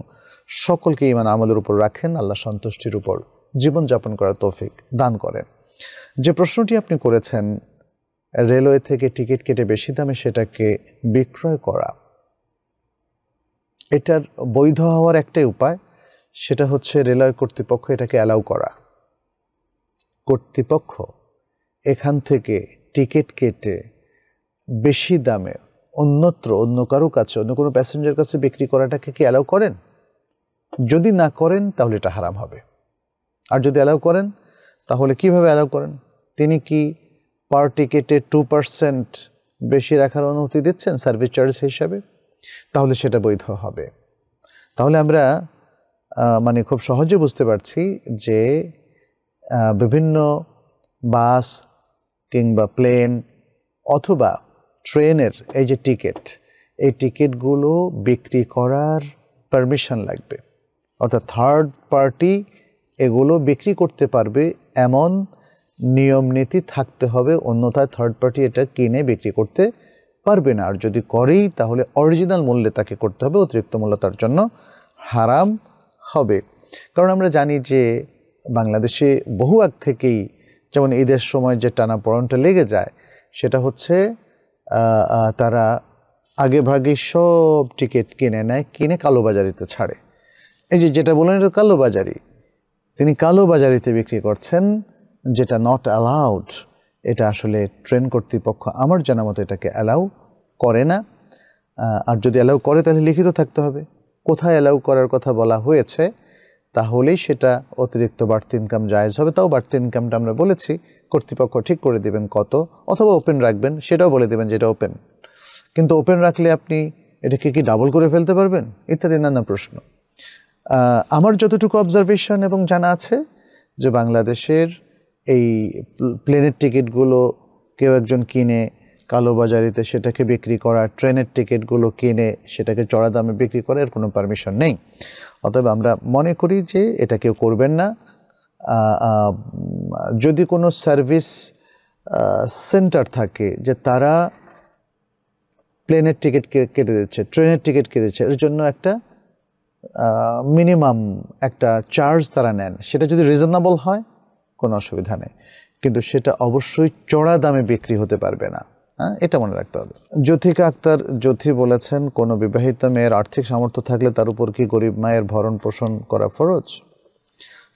সকলকে ইমান আমাদের উপর রাখেন আল্লাহ সন্তুষ্টির উপর জীবনযাপন করার তৌফিক দান করেন যে প্রশ্নটি আপনি করেছেন রেলওয়ে থেকে টিকিট কেটে বেশি দামে সেটাকে বিক্রয় করা এটার বৈধ হওয়ার একটাই উপায় সেটা হচ্ছে রেলার কর্তৃপক্ষ এটাকে অ্যালাউ করা কর্তৃপক্ষ এখান থেকে টিকিট কেটে বেশি দামে অন্যত্র অন্য কারো কাছে অন্য কোনো প্যাসেঞ্জার কাছে বিক্রি করাটাকে কি অ্যালাউ করেন যদি না করেন তাহলে এটা হারাম হবে আর যদি অ্যালাউ করেন তাহলে কিভাবে অ্যালাউ করেন তিনি কি পার টিকেটে টু পার্সেন্ট বেশি রাখার অনুমতি দিচ্ছেন সার্ভিস চার্জ হিসাবে তাহলে সেটা বৈধ হবে তাহলে আমরা মানে খুব সহজে বুঝতে পারছি যে বিভিন্ন বাস কিংবা প্লেন অথবা ট্রেনের এই যে টিকিট এই টিকিটগুলো বিক্রি করার পারমিশন লাগবে অর্থাৎ থার্ড পার্টি এগুলো বিক্রি করতে পারবে এমন নিয়ম নীতি থাকতে হবে অন্যথায় থার্ড পার্টি এটা কিনে বিক্রি করতে পারবে না আর যদি করেই তাহলে অরিজিনাল মূল্যে তাকে করতে হবে অতিরিক্ত মূল্য তার জন্য হারাম হবে কারণ আমরা জানি যে বাংলাদেশে বহু আগ থেকেই যেমন ঈদের সময় যে টানা পড়নটা লেগে যায় সেটা হচ্ছে তারা আগে ভাগে সব টিকিট কিনে নেয় কিনে কালোবাজারিতে ছাড়ে এই যে যেটা বললেন এটা কালোবাজারি তিনি কালোবাজারিতে বিক্রি করছেন যেটা নট অ্যালাউড এটা আসলে ট্রেন কর্তৃপক্ষ আমার জানা মতো এটাকে অ্যালাউ করে না আর যদি অ্যালাউ করে তাহলে লিখিত থাকতে হবে কোথায় অ্যালাউ করার কথা বলা হয়েছে তাহলেই সেটা অতিরিক্ত বাড়তি ইনকাম জায়জ হবে তাও বাড়তি ইনকামটা আমরা বলেছি কর্তৃপক্ষ ঠিক করে দেবেন কত অথবা ওপেন রাখবেন সেটাও বলে দেবেন যেটা ওপেন কিন্তু ওপেন রাখলে আপনি এটাকে কি ডাবল করে ফেলতে পারবেন ইত্যাদি নানা প্রশ্ন আমার যতটুকু অবজারভেশন এবং জানা আছে যে বাংলাদেশের এই প্লেনের টিকিটগুলো কেউ একজন কিনে কালোবাজারিতে সেটাকে বিক্রি করা ট্রেনের টিকিটগুলো কিনে সেটাকে চড়া দামে বিক্রি করার কোনো পারমিশন নেই অতএব আমরা মনে করি যে এটা কেউ করবেন না যদি কোনো সার্ভিস সেন্টার থাকে যে তারা প্লেনের টিকিট কেটে দিচ্ছে ট্রেনের টিকিট কেটেছে এর জন্য একটা মিনিমাম একটা চার্জ তারা নেন সেটা যদি রিজনেবল হয় কোনো অসুবিধা নেই কিন্তু সেটা অবশ্যই চড়া দামে বিক্রি হতে পারবে না হ্যাঁ, এটা মনে রাখতে হবে জ্যোথিকা আক্তার জ্যোথি বলেছেন কোনো বিবাহিত মেয়ের আর্থিক সামর্থ্য থাকলে তার উপর কি গরিব মায়ের ভরণ পোষণ করা ফরজ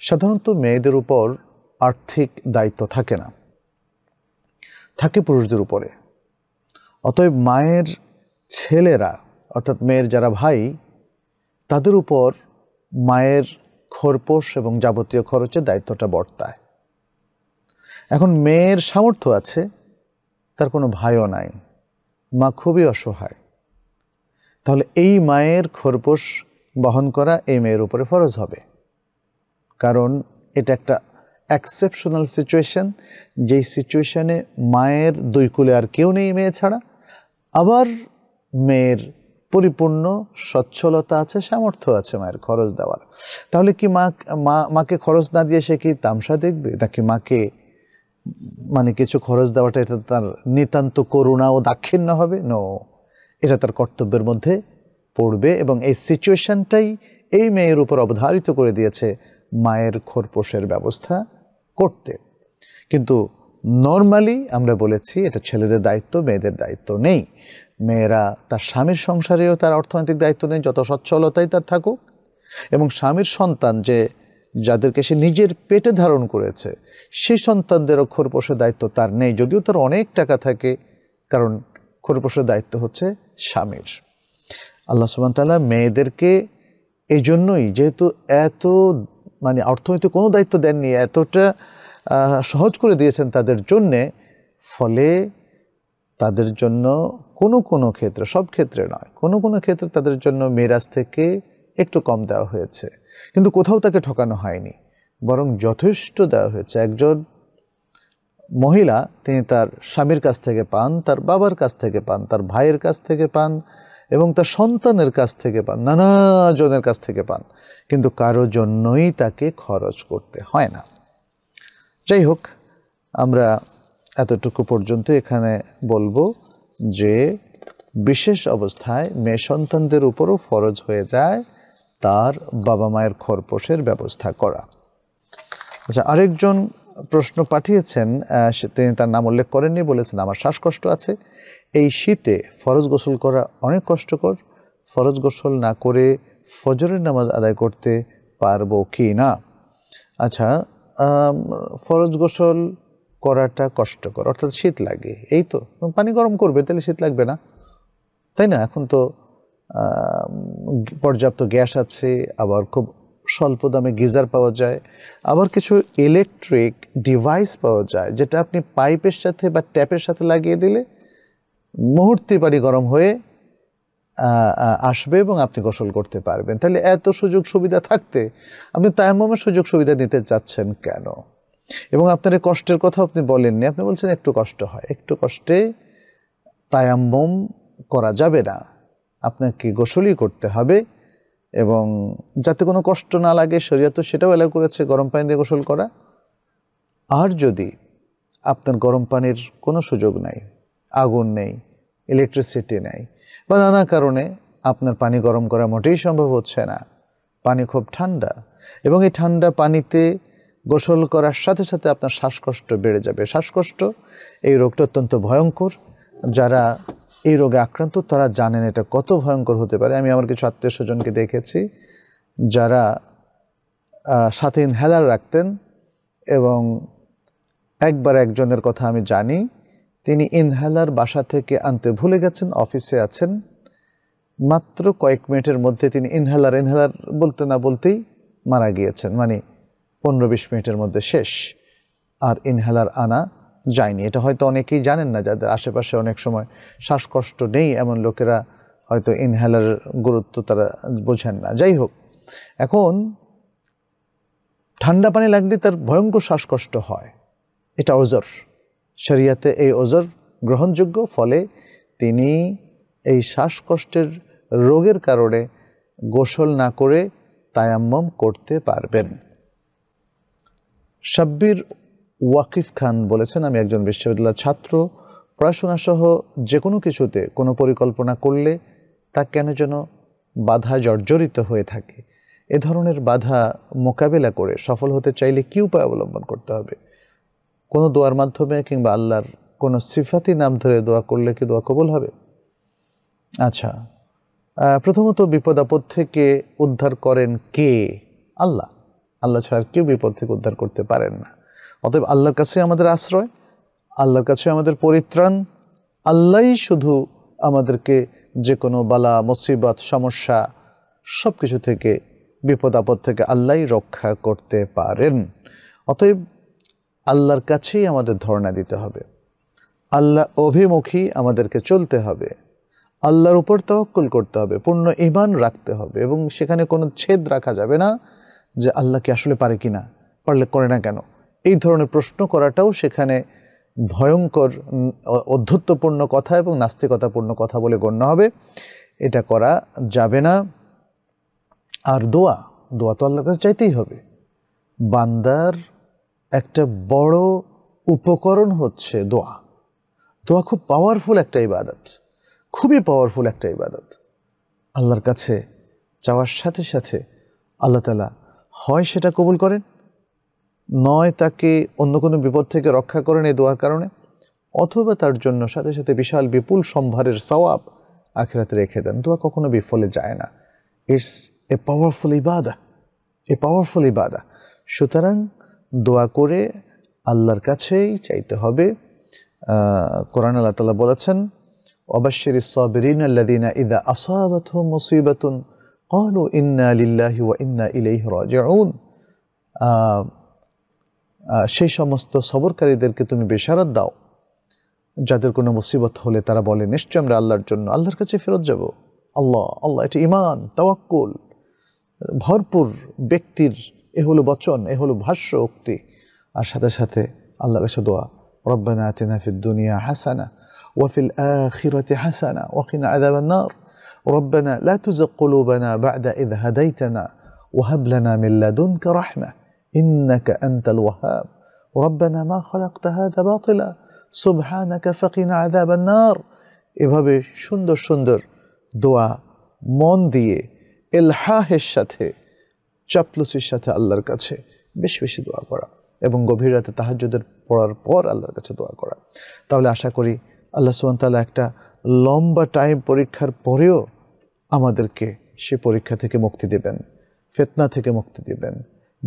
সাধারণত মেয়েদের উপর আর্থিক দায়িত্ব থাকে না থাকে পুরুষদের উপরে অতএব মায়ের ছেলেরা অর্থাৎ মেয়ের যারা ভাই তাদের উপর মায়ের খরপোষ এবং যাবতীয় খরচের দায়িত্বটা বর্তায় এখন মেয়ের সামর্থ্য আছে তার কোনো ভাইও নাই মা খুবই অসহায় তাহলে এই মায়ের খরপোষ বহন করা এই মেয়ের উপরে ফরজ হবে কারণ এটা একটা অ্যাকসেপশনাল সিচুয়েশান যেই সিচুয়েশানে মায়ের দুই কুলে আর কেউ নেই মেয়ে ছাড়া আবার মেয়ের পরিপূর্ণ সচ্ছলতা আছে সামর্থ্য আছে মায়ের খরচ দেওয়ার তাহলে কি মা মাকে খরচ না দিয়ে সে কি তামসা দেখবে নাকি মাকে মানে কিছু খরচ দেওয়াটা এটা তার নিতান্ত করুণা ও দাক্ষিণ্য হবে নো এটা তার কর্তব্যের মধ্যে পড়বে এবং এই সিচুয়েশনটাই এই মেয়ের উপর অবধারিত করে দিয়েছে মায়ের খোরপোষের ব্যবস্থা করতে কিন্তু নর্মালি আমরা বলেছি এটা ছেলেদের দায়িত্ব মেয়েদের দায়িত্ব নেই মেয়েরা তার স্বামীর সংসারেও তার অর্থনৈতিক দায়িত্ব নেই যত সচ্ছলতাই তার থাকুক এবং স্বামীর সন্তান যে যাদেরকে সে নিজের পেটে ধারণ করেছে সেই সন্তানদের খোরপোষের দায়িত্ব তার নেই যদিও তার অনেক টাকা থাকে কারণ খোরপোষের দায়িত্ব হচ্ছে স্বামীর আল্লাহ সুবান তালা মেয়েদেরকে এই জন্যই যেহেতু এত মানে অর্থনৈতিক কোনো দায়িত্ব দেননি এতটা সহজ করে দিয়েছেন তাদের জন্যে ফলে তাদের জন্য কোনো কোনো ক্ষেত্রে সব ক্ষেত্রে নয় কোনো কোনো ক্ষেত্রে তাদের জন্য মেরাজ থেকে একটু কম দেওয়া হয়েছে কিন্তু কোথাও তাকে ঠকানো হয়নি বরং যথেষ্ট দেওয়া হয়েছে একজন মহিলা তিনি তার স্বামীর কাছ থেকে পান তার বাবার কাছ থেকে পান তার ভাইয়ের কাছ থেকে পান এবং তার সন্তানের কাছ থেকে পান নানাজনের কাছ থেকে পান কিন্তু কারো জন্যই তাকে খরচ করতে হয় না যাই হোক আমরা এতটুকু পর্যন্ত এখানে বলবো যে বিশেষ অবস্থায় মেয়ে সন্তানদের উপরও ফরজ হয়ে যায় তার বাবা মায়ের খরপোশের ব্যবস্থা করা আচ্ছা আরেকজন প্রশ্ন পাঠিয়েছেন তিনি তার নাম উল্লেখ করেননি বলেছেন আমার শ্বাসকষ্ট আছে এই শীতে ফরজ গোসল করা অনেক কষ্টকর ফরজ গোসল না করে ফজরের নামাজ আদায় করতে পারবো কি না আচ্ছা ফরজ গোসল করাটা কষ্টকর অর্থাৎ শীত লাগে এই তো পানি গরম করবে তাহলে শীত লাগবে না তাই না এখন তো পর্যাপ্ত গ্যাস আছে আবার খুব স্বল্প দামে গিজার পাওয়া যায় আবার কিছু ইলেকট্রিক ডিভাইস পাওয়া যায় যেটা আপনি পাইপের সাথে বা ট্যাপের সাথে লাগিয়ে দিলে মুহূর্তে বাড়ি গরম হয়ে আসবে এবং আপনি গোসল করতে পারবেন তাহলে এত সুযোগ সুবিধা থাকতে আপনি তায়ামের সুযোগ সুবিধা নিতে চাচ্ছেন কেন এবং আপনার এই কষ্টের কথা আপনি বলেননি আপনি বলছেন একটু কষ্ট হয় একটু কষ্টে তায়াম্বম করা যাবে না আপনাকে গোসলই করতে হবে এবং যাতে কোনো কষ্ট না লাগে তো সেটাও এলাও করেছে গরম পানি দিয়ে গোসল করা আর যদি আপনার গরম পানির কোনো সুযোগ নাই আগুন নেই ইলেকট্রিসিটি নেই বা নানা কারণে আপনার পানি গরম করা মোটেই সম্ভব হচ্ছে না পানি খুব ঠান্ডা এবং এই ঠান্ডা পানিতে গোসল করার সাথে সাথে আপনার শ্বাসকষ্ট বেড়ে যাবে শ্বাসকষ্ট এই রোগটা অত্যন্ত ভয়ঙ্কর যারা এই রোগে আক্রান্ত তারা জানেন এটা কত ভয়ঙ্কর হতে পারে আমি আমার কিছু আত্মীয় স্বজনকে দেখেছি যারা সাথে ইনহেলার রাখতেন এবং একবার একজনের কথা আমি জানি তিনি ইনহেলার বাসা থেকে আনতে ভুলে গেছেন অফিসে আছেন মাত্র কয়েক মিনিটের মধ্যে তিনি ইনহেলার ইনহেলার বলতে না বলতেই মারা গিয়েছেন মানে পনেরো বিশ মিনিটের মধ্যে শেষ আর ইনহেলার আনা যায়নি এটা হয়তো অনেকেই জানেন না যাদের আশেপাশে অনেক সময় শ্বাসকষ্ট নেই এমন লোকেরা হয়তো ইনহেলার গুরুত্ব তারা বোঝেন না যাই হোক এখন ঠান্ডা পানি লাগলে তার ভয়ঙ্কর শ্বাসকষ্ট হয় এটা ওজর শরিয়াতে এই ওজর গ্রহণযোগ্য ফলে তিনি এই শ্বাসকষ্টের রোগের কারণে গোসল না করে তায়াম্মম করতে পারবেন সাব্বির ওয়াকিফ খান বলেছেন আমি একজন বিশ্ববিদ্যালয়ের ছাত্র পড়াশোনাসহ যে কোনো কিছুতে কোনো পরিকল্পনা করলে তা কেন যেন বাধা জর্জরিত হয়ে থাকে এ ধরনের বাধা মোকাবেলা করে সফল হতে চাইলে কী উপায় অবলম্বন করতে হবে কোনো দোয়ার মাধ্যমে কিংবা আল্লাহর কোনো সিফাতি নাম ধরে দোয়া করলে কি দোয়া কবল হবে আচ্ছা প্রথমত বিপদ আপদ থেকে উদ্ধার করেন কে আল্লাহ আল্লাহ ছাড়া কেউ বিপদ থেকে উদ্ধার করতে পারেন না অতএব আল্লাহর কাছে আমাদের আশ্রয় আল্লাহর কাছে আমাদের পরিত্রাণ আল্লাহই শুধু আমাদেরকে যে কোনো বালা মুসিবত সমস্যা সব কিছু থেকে বিপদ আপদ থেকে আল্লাহই রক্ষা করতে পারেন অতএব আল্লাহর কাছেই আমাদের ধর্ণা দিতে হবে আল্লাহ অভিমুখী আমাদেরকে চলতে হবে আল্লাহর উপর তহকুল করতে হবে পূর্ণ ইমান রাখতে হবে এবং সেখানে কোনো ছেদ রাখা যাবে না যে আল্লাহ কি আসলে পারে কি না পারলে করে না কেন এই ধরনের প্রশ্ন করাটাও সেখানে ভয়ঙ্কর অধ্যত্বপূর্ণ কথা এবং নাস্তিকতাপূর্ণ কথা বলে গণ্য হবে এটা করা যাবে না আর দোয়া দোয়া তো আল্লাহ কাছে চাইতেই হবে বান্দার একটা বড় উপকরণ হচ্ছে দোয়া দোয়া খুব পাওয়ারফুল একটা ইবাদত খুবই পাওয়ারফুল একটা ইবাদত আল্লাহর কাছে চাওয়ার সাথে সাথে আল্লাহ তালা হয় সেটা কবুল করেন নয় তাকে অন্য কোনো বিপদ থেকে রক্ষা করেন এই দোয়ার কারণে অথবা তার জন্য সাথে সাথে বিশাল বিপুল সম্ভারের সওয়াব আখেরাতে রেখে দেন দোয়া কখনো বিফলে যায় না ইটস এ পাওয়ারফুল ইবাদা এ পাওয়ারফুল ইবাদা সুতরাং দোয়া করে আল্লাহর কাছেই চাইতে হবে কোরআন আল্লাহ তালা বলেছেন অবশ্যের সবরিন আল্লাদিনা ইদা আসাবাত মুসিবাতুন ইন্না إنا ওয়া ইন্না إليه راجعون সেই সমস্ত সবরকারীদেরকে তুমি বেশারত দাও যাদের কোনো মুসিবত হলে তারা বলে নিশ্চয় আমরা আল্লাহর জন্য আল্লাহর কাছে ফেরত যাব আল্লাহ আল্লাহ এটি ইমান তাওয়াক্কুল ভরপুর ব্যক্তির এ হলো বচন এ হলো ভাষ্য উক্তি আর সাথে সাথে আল্লাহর কাছে দোয়া রব্বানা আতিনা ফিদ দুনিয়া হাসানা ওয়াফিল আখিরাতি হাসানা ওয়াকিনা আযাবান নার ربنا لا تزغ قلوبنا بعد إذ هديتنا وهب لنا من لدنك رحمة إنك أنت الوهاب ربنا ما خلقت هذا باطلا سبحانك فقنا عذاب النار এভাবে সুন্দর সুন্দর দোয়া মন দিয়ে এলহাহের সাথে চাপলুসির সাথে আল্লাহর কাছে বেশি বেশি দোয়া করা এবং গভীর রাতে তাহাজ্যদের পড়ার পর আল্লাহর কাছে দোয়া করা তাহলে আশা করি আল্লাহ সুবান্তাল্লাহ একটা লম্বা টাইম পরীক্ষার পরেও আমাদেরকে সে পরীক্ষা থেকে মুক্তি দেবেন ফেতনা থেকে মুক্তি দেবেন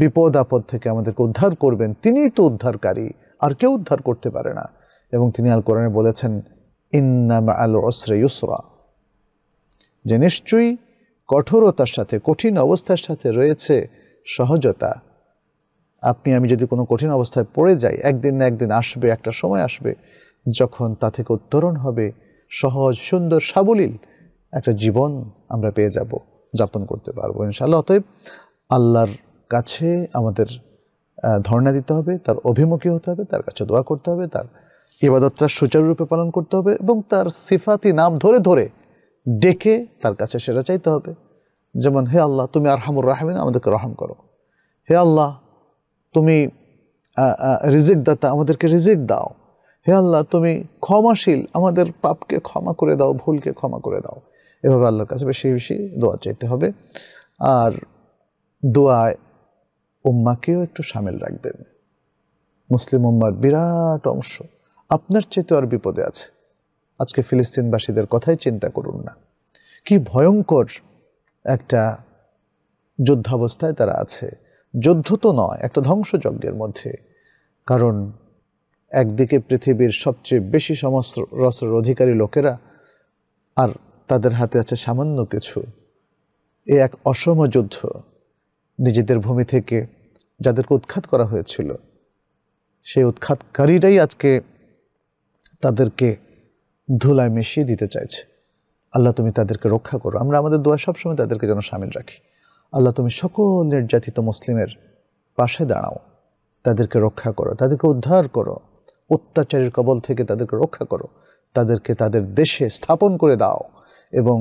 বিপদ আপদ থেকে আমাদেরকে উদ্ধার করবেন তিনিই তো উদ্ধারকারী আর কেউ উদ্ধার করতে পারে না এবং তিনি আল কোরআনে বলেছেন ইন্নাম আল অসরে ইউসরা যে নিশ্চয়ই কঠোরতার সাথে কঠিন অবস্থার সাথে রয়েছে সহজতা আপনি আমি যদি কোনো কঠিন অবস্থায় পড়ে যাই একদিন না একদিন আসবে একটা সময় আসবে যখন তা থেকে উত্তরণ হবে সহজ সুন্দর সাবলীল একটা জীবন আমরা পেয়ে যাব যাপন করতে পারবো ইনশাআল্লাহ অতএব আল্লাহর কাছে আমাদের ধর্ণা দিতে হবে তার অভিমুখী হতে হবে তার কাছে দোয়া করতে হবে তার ইবাদতটা সুচারুরূপে পালন করতে হবে এবং তার সিফাতি নাম ধরে ধরে ডেকে তার কাছে সেটা চাইতে হবে যেমন হে আল্লাহ তুমি আর হামুর রাহমিন আমাদেরকে রহম করো হে আল্লাহ তুমি রিজিক দাতা আমাদেরকে রিজিক দাও হে আল্লাহ তুমি ক্ষমাশীল আমাদের পাপকে ক্ষমা করে দাও ভুলকে ক্ষমা করে দাও এভাবে আল্লাহর কাছে বেশি বেশি দোয়া চাইতে হবে আর দোয়ায় উম্মাকেও একটু সামিল রাখবেন মুসলিম উম্মার বিরাট অংশ আপনার চেয়ে আর বিপদে আছে আজকে ফিলিস্তিনবাসীদের কথাই চিন্তা করুন না কি ভয়ঙ্কর একটা যুদ্ধাবস্থায় তারা আছে যুদ্ধ তো নয় একটা ধ্বংসযজ্ঞের মধ্যে কারণ একদিকে পৃথিবীর সবচেয়ে বেশি সমস্ত রসের অধিকারী লোকেরা আর তাদের হাতে আছে সামান্য কিছু এ এক অসম যুদ্ধ নিজেদের ভূমি থেকে যাদেরকে উৎখাত করা হয়েছিল সেই উৎখাতকারীরাই আজকে তাদেরকে ধুলায় মিশিয়ে দিতে চাইছে আল্লাহ তুমি তাদেরকে রক্ষা করো আমরা আমাদের দোয়া সবসময় তাদেরকে যেন সামিল রাখি আল্লাহ তুমি সকল নির্যাতিত মুসলিমের পাশে দাঁড়াও তাদেরকে রক্ষা করো তাদেরকে উদ্ধার করো অত্যাচারের কবল থেকে তাদেরকে রক্ষা করো তাদেরকে তাদের দেশে স্থাপন করে দাও এবং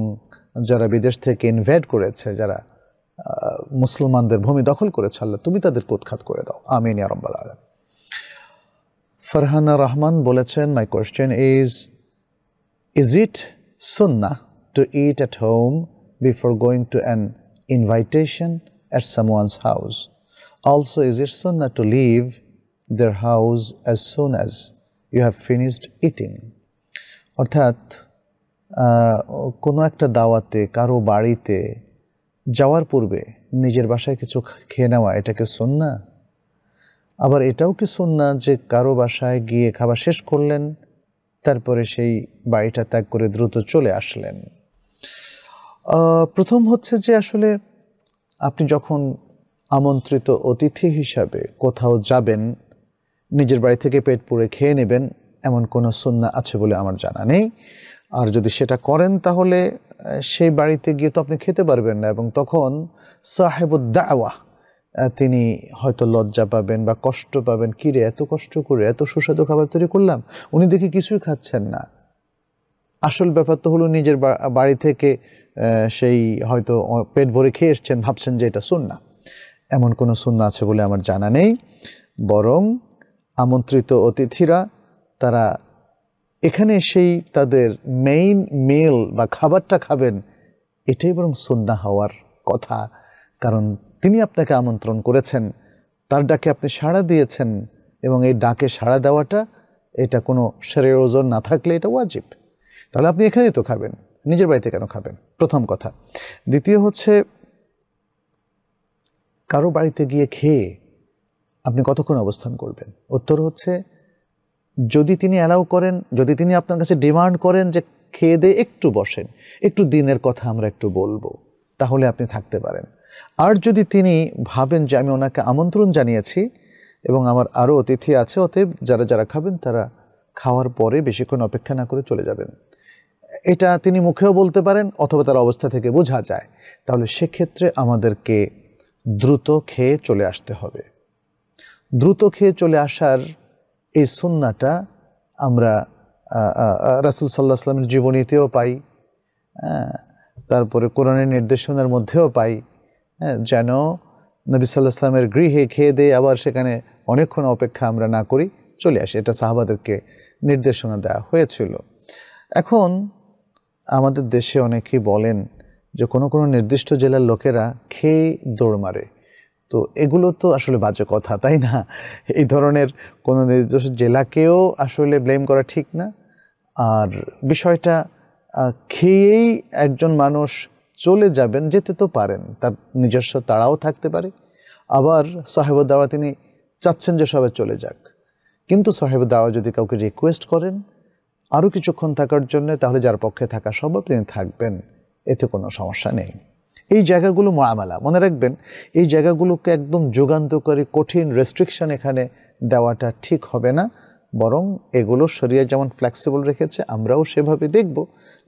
যারা বিদেশ থেকে ইনভাইট করেছে যারা মুসলমানদের ভূমি দখল করে ছাড়লে তুমি তাদের কোৎখাত করে দাও আমিন ইয়ারম্বাল আলম ফারহানা রহমান বলেছেন my question is is it সুন্না to eat at home before going to an invitation at one's house also is it সুন্না to leave their house as soon as you have finished eating অর্থাৎ কোনো একটা দাওয়াতে কারো বাড়িতে যাওয়ার পূর্বে নিজের বাসায় কিছু খেয়ে নেওয়া এটাকে সন্না আবার এটাও কি সন্না যে কারো বাসায় গিয়ে খাবার শেষ করলেন তারপরে সেই বাড়িটা ত্যাগ করে দ্রুত চলে আসলেন প্রথম হচ্ছে যে আসলে আপনি যখন আমন্ত্রিত অতিথি হিসাবে কোথাও যাবেন নিজের বাড়ি থেকে পেট পুড়ে খেয়ে নেবেন এমন কোনো সন্না আছে বলে আমার জানা নেই আর যদি সেটা করেন তাহলে সেই বাড়িতে গিয়ে তো আপনি খেতে পারবেন না এবং তখন সাহেবুদ্দাওয়া তিনি হয়তো লজ্জা পাবেন বা কষ্ট পাবেন কিরে এত কষ্ট করে এত সুস্বাদু খাবার তৈরি করলাম উনি দেখি কিছুই খাচ্ছেন না আসল ব্যাপার তো হলো নিজের বাড়ি থেকে সেই হয়তো পেট ভরে খেয়ে এসছেন ভাবছেন যে এটা না এমন কোনো শূন্য আছে বলে আমার জানা নেই বরং আমন্ত্রিত অতিথিরা তারা এখানে সেই তাদের মেইন মেল বা খাবারটা খাবেন এটাই বরং সন্ধ্যা হওয়ার কথা কারণ তিনি আপনাকে আমন্ত্রণ করেছেন তার ডাকে আপনি সাড়া দিয়েছেন এবং এই ডাকে সাড়া দেওয়াটা এটা কোনো সেরে ওজন না থাকলে এটা ওয়াজিব তাহলে আপনি এখানেই তো খাবেন নিজের বাড়িতে কেন খাবেন প্রথম কথা দ্বিতীয় হচ্ছে কারো বাড়িতে গিয়ে খেয়ে আপনি কতক্ষণ অবস্থান করবেন উত্তর হচ্ছে যদি তিনি অ্যালাউ করেন যদি তিনি আপনার কাছে ডিমান্ড করেন যে খেয়ে দে একটু বসেন একটু দিনের কথা আমরা একটু বলবো তাহলে আপনি থাকতে পারেন আর যদি তিনি ভাবেন যে আমি ওনাকে আমন্ত্রণ জানিয়েছি এবং আমার আরও অতিথি আছে অতএব যারা যারা খাবেন তারা খাওয়ার পরে বেশিক্ষণ অপেক্ষা না করে চলে যাবেন এটা তিনি মুখেও বলতে পারেন অথবা তার অবস্থা থেকে বোঝা যায় তাহলে সেক্ষেত্রে আমাদেরকে দ্রুত খেয়ে চলে আসতে হবে দ্রুত খেয়ে চলে আসার এই সুন্নাটা আমরা রাসুল সাল্লাহ আসলামের জীবনীতেও পাই হ্যাঁ, তারপরে কোরআনের নির্দেশনার মধ্যেও পাই হ্যাঁ, যেন নবী সাল্লাহ আসলামের গৃহে খেয়ে দিয়ে আবার সেখানে অনেকক্ষণ অপেক্ষা আমরা না করি চলে আসি এটা সাহাবাদেরকে নির্দেশনা দেওয়া হয়েছিল এখন আমাদের দেশে অনেকেই বলেন যে কোনো কোনো নির্দিষ্ট জেলার লোকেরা খেয়ে দৌড় মারে তো এগুলো তো আসলে বাজে কথা তাই না এই ধরনের কোনো নির্দিষ্ট জেলাকেও আসলে ব্লেম করা ঠিক না আর বিষয়টা খেয়েই একজন মানুষ চলে যাবেন যেতে তো পারেন তার নিজস্ব তাড়াও থাকতে পারে আবার সাহেব দাওয়া তিনি চাচ্ছেন যে সবাই চলে যাক কিন্তু সাহেব দাওয়া যদি কাউকে রিকোয়েস্ট করেন আরও কিছুক্ষণ থাকার জন্য তাহলে যার পক্ষে থাকা সম্ভব তিনি থাকবেন এতে কোনো সমস্যা নেই এই জায়গাগুলো মোয়ামালা মনে রাখবেন এই জায়গাগুলোকে একদম যুগান্তকারী কঠিন রেস্ট্রিকশন এখানে দেওয়াটা ঠিক হবে না বরং এগুলো শরিয়া যেমন ফ্লেক্সিবল রেখেছে আমরাও সেভাবে দেখব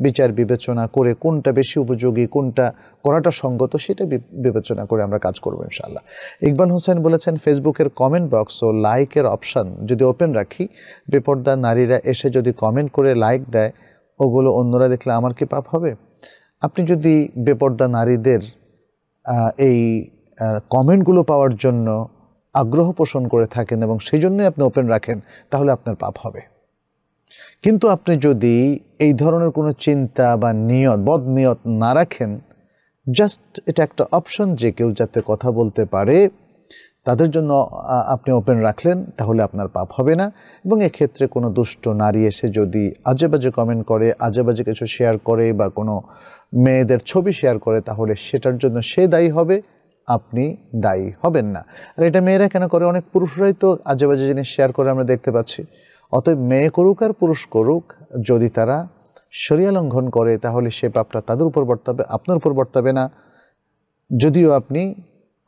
বিচার বিবেচনা করে কোনটা বেশি উপযোগী কোনটা করাটা সঙ্গত সেটা বিবেচনা করে আমরা কাজ করবো ইনশাআল্লাহ ইকবাল হোসেন বলেছেন ফেসবুকের কমেন্ট বক্স ও লাইকের অপশান যদি ওপেন রাখি বেপর্দা নারীরা এসে যদি কমেন্ট করে লাইক দেয় ওগুলো অন্যরা দেখলে আমার কি পাপ হবে আপনি যদি বেপর্দা নারীদের এই কমেন্টগুলো পাওয়ার জন্য আগ্রহ পোষণ করে থাকেন এবং সেই জন্যই আপনি ওপেন রাখেন তাহলে আপনার পাপ হবে কিন্তু আপনি যদি এই ধরনের কোনো চিন্তা বা নিয়ত বদ নিয়ত না রাখেন জাস্ট এটা একটা অপশন যে কেউ যাতে কথা বলতে পারে তাদের জন্য আপনি ওপেন রাখলেন তাহলে আপনার পাপ হবে না এবং এক্ষেত্রে কোনো দুষ্ট নারী এসে যদি আজেবাজে কমেন্ট করে আজেবাজে কিছু শেয়ার করে বা কোনো মেয়েদের ছবি শেয়ার করে তাহলে সেটার জন্য সে দায়ী হবে আপনি দায়ী হবেন না আর এটা মেয়েরা কেন করে অনেক পুরুষরাই তো আজেবাজে জিনিস শেয়ার করে আমরা দেখতে পাচ্ছি অতএব মেয়ে করুক আর পুরুষ করুক যদি তারা সরিয়া লঙ্ঘন করে তাহলে সে পাপটা তাদের উপর বর্তাবে আপনার উপর বর্তাবে না যদিও আপনি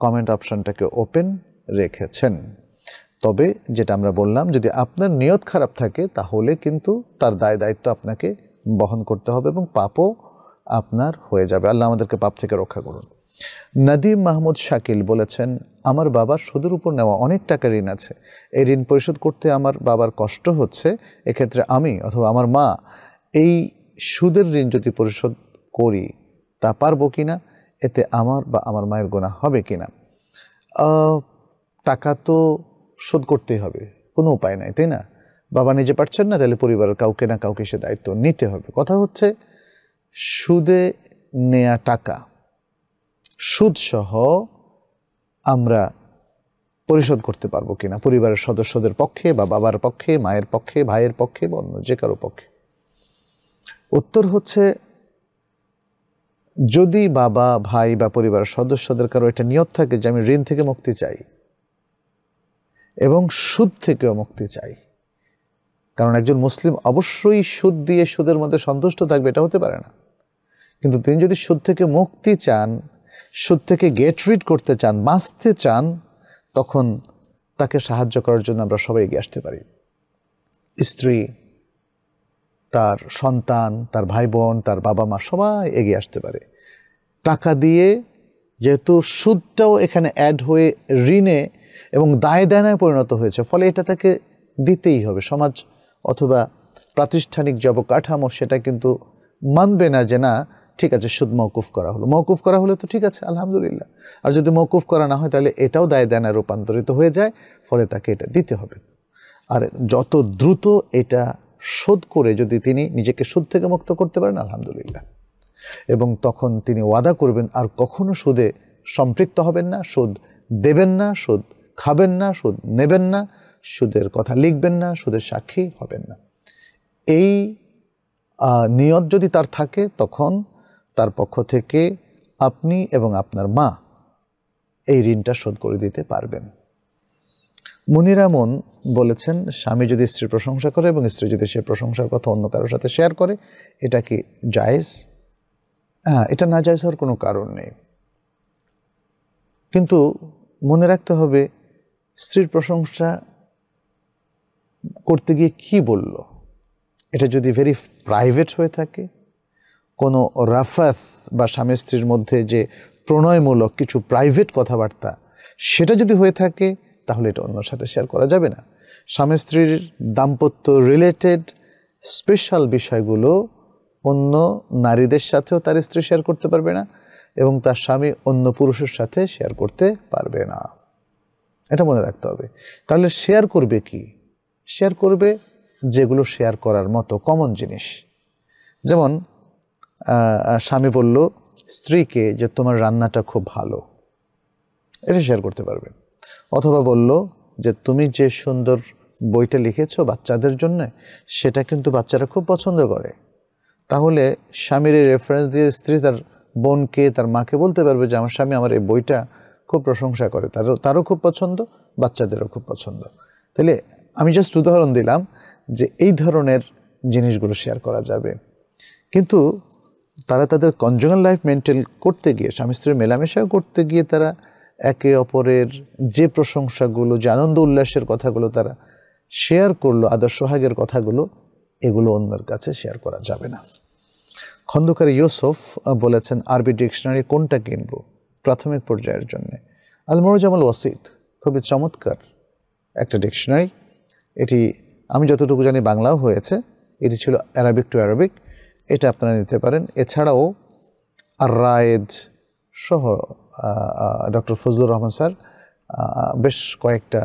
কমেন্ট অপশানটাকে ওপেন রেখেছেন তবে যেটা আমরা বললাম যদি আপনার নিয়ত খারাপ থাকে তাহলে কিন্তু তার দায় দায়িত্ব আপনাকে বহন করতে হবে এবং পাপও আপনার হয়ে যাবে আল্লাহ আমাদেরকে পাপ থেকে রক্ষা করুন নাদিম মাহমুদ শাকিল বলেছেন আমার বাবার সুদের উপর নেওয়া অনেক টাকা ঋণ আছে এই ঋণ পরিশোধ করতে আমার বাবার কষ্ট হচ্ছে এক্ষেত্রে আমি অথবা আমার মা এই সুদের ঋণ যদি পরিশোধ করি তা পারবো কি না এতে আমার বা আমার মায়ের গোনা হবে কি না টাকা তো শোধ করতেই হবে কোনো উপায় নাই তাই না বাবা নিজে পারছেন না তাহলে পরিবারের কাউকে না কাউকে সে দায়িত্ব নিতে হবে কথা হচ্ছে সুদে নেয়া টাকা সুদসহ আমরা পরিশোধ করতে পারবো কিনা পরিবারের সদস্যদের পক্ষে বা বাবার পক্ষে মায়ের পক্ষে ভাইয়ের পক্ষে বা অন্য যে কারো পক্ষে উত্তর হচ্ছে যদি বাবা ভাই বা পরিবারের সদস্যদের কারো একটা নিয়ত থাকে যে আমি ঋণ থেকে মুক্তি চাই এবং সুদ থেকেও মুক্তি চাই কারণ একজন মুসলিম অবশ্যই সুদ দিয়ে সুদের মধ্যে সন্তুষ্ট থাকবে এটা হতে পারে না কিন্তু তিনি যদি সুদ থেকে মুক্তি চান সুদ থেকে গেট রিড করতে চান বাঁচতে চান তখন তাকে সাহায্য করার জন্য আমরা সবাই এগিয়ে আসতে পারি স্ত্রী তার সন্তান তার ভাই বোন তার বাবা মা সবাই এগিয়ে আসতে পারে টাকা দিয়ে যেহেতু সুদটাও এখানে অ্যাড হয়ে ঋণে এবং দায় দায়নায় পরিণত হয়েছে ফলে এটা তাকে দিতেই হবে সমাজ অথবা প্রাতিষ্ঠানিক যে কাঠামো সেটা কিন্তু মানবে না যে না ঠিক আছে সুদ মৌকুফ করা হলো মৌকুফ করা হলে তো ঠিক আছে আলহামদুলিল্লাহ আর যদি মৌকুফ করা না হয় তাহলে এটাও দায় দেনা রূপান্তরিত হয়ে যায় ফলে তাকে এটা দিতে হবে আর যত দ্রুত এটা শোধ করে যদি তিনি নিজেকে সুদ থেকে মুক্ত করতে পারেন আলহামদুলিল্লাহ এবং তখন তিনি ওয়াদা করবেন আর কখনো সুদে সম্পৃক্ত হবেন না সুদ দেবেন না সুদ খাবেন না সুদ নেবেন না সুদের কথা লিখবেন না সুদের সাক্ষী হবেন না এই নিয়ত যদি তার থাকে তখন তার পক্ষ থেকে আপনি এবং আপনার মা এই ঋণটা শোধ করে দিতে পারবেন মুনিরামন বলেছেন স্বামী যদি স্ত্রীর প্রশংসা করে এবং স্ত্রী যদি সে প্রশংসার কথা অন্য কারোর সাথে শেয়ার করে এটা কি জায়েজ হ্যাঁ এটা না জায়েজ হওয়ার কোনো কারণ নেই কিন্তু মনে রাখতে হবে স্ত্রীর প্রশংসা করতে গিয়ে কি বলল এটা যদি ভেরি প্রাইভেট হয়ে থাকে কোনো রাফাফ বা স্বামী স্ত্রীর মধ্যে যে প্রণয়মূলক কিছু প্রাইভেট কথাবার্তা সেটা যদি হয়ে থাকে তাহলে এটা অন্যর সাথে শেয়ার করা যাবে না স্বামী স্ত্রীর দাম্পত্য রিলেটেড স্পেশাল বিষয়গুলো অন্য নারীদের সাথেও তার স্ত্রী শেয়ার করতে পারবে না এবং তার স্বামী অন্য পুরুষের সাথে শেয়ার করতে পারবে না এটা মনে রাখতে হবে তাহলে শেয়ার করবে কি শেয়ার করবে যেগুলো শেয়ার করার মতো কমন জিনিস যেমন স্বামী বলল স্ত্রীকে যে তোমার রান্নাটা খুব ভালো এটা শেয়ার করতে পারবে অথবা বলল যে তুমি যে সুন্দর বইটা লিখেছো বাচ্চাদের জন্য সেটা কিন্তু বাচ্চারা খুব পছন্দ করে তাহলে স্বামীর এই রেফারেন্স দিয়ে স্ত্রী তার বোনকে তার মাকে বলতে পারবে যে আমার স্বামী আমার এই বইটা খুব প্রশংসা করে তারও তারও খুব পছন্দ বাচ্চাদেরও খুব পছন্দ তাহলে আমি জাস্ট উদাহরণ দিলাম যে এই ধরনের জিনিসগুলো শেয়ার করা যাবে কিন্তু তারা তাদের কনজুগাল লাইফ মেনটেন করতে গিয়ে স্বামী স্ত্রীর মেলামেশা করতে গিয়ে তারা একে অপরের যে প্রশংসাগুলো যে আনন্দ উল্লাসের কথাগুলো তারা শেয়ার করলো আদর্শ সোহাগের কথাগুলো এগুলো অন্যের কাছে শেয়ার করা যাবে না খন্দকার ইউসুফ বলেছেন আরবি ডিকশনারি কোনটা কিনব প্রাথমিক পর্যায়ের জন্যে জামাল ওয়াসিদ খুবই চমৎকার একটা ডিকশনারি এটি আমি যতটুকু জানি বাংলাও হয়েছে এটি ছিল অ্যারাবিক টু অ্যারাবিক এটা আপনারা নিতে পারেন এছাড়াও আর রায়েদ সহ ডক্টর ফজলুর রহমান স্যার বেশ কয়েকটা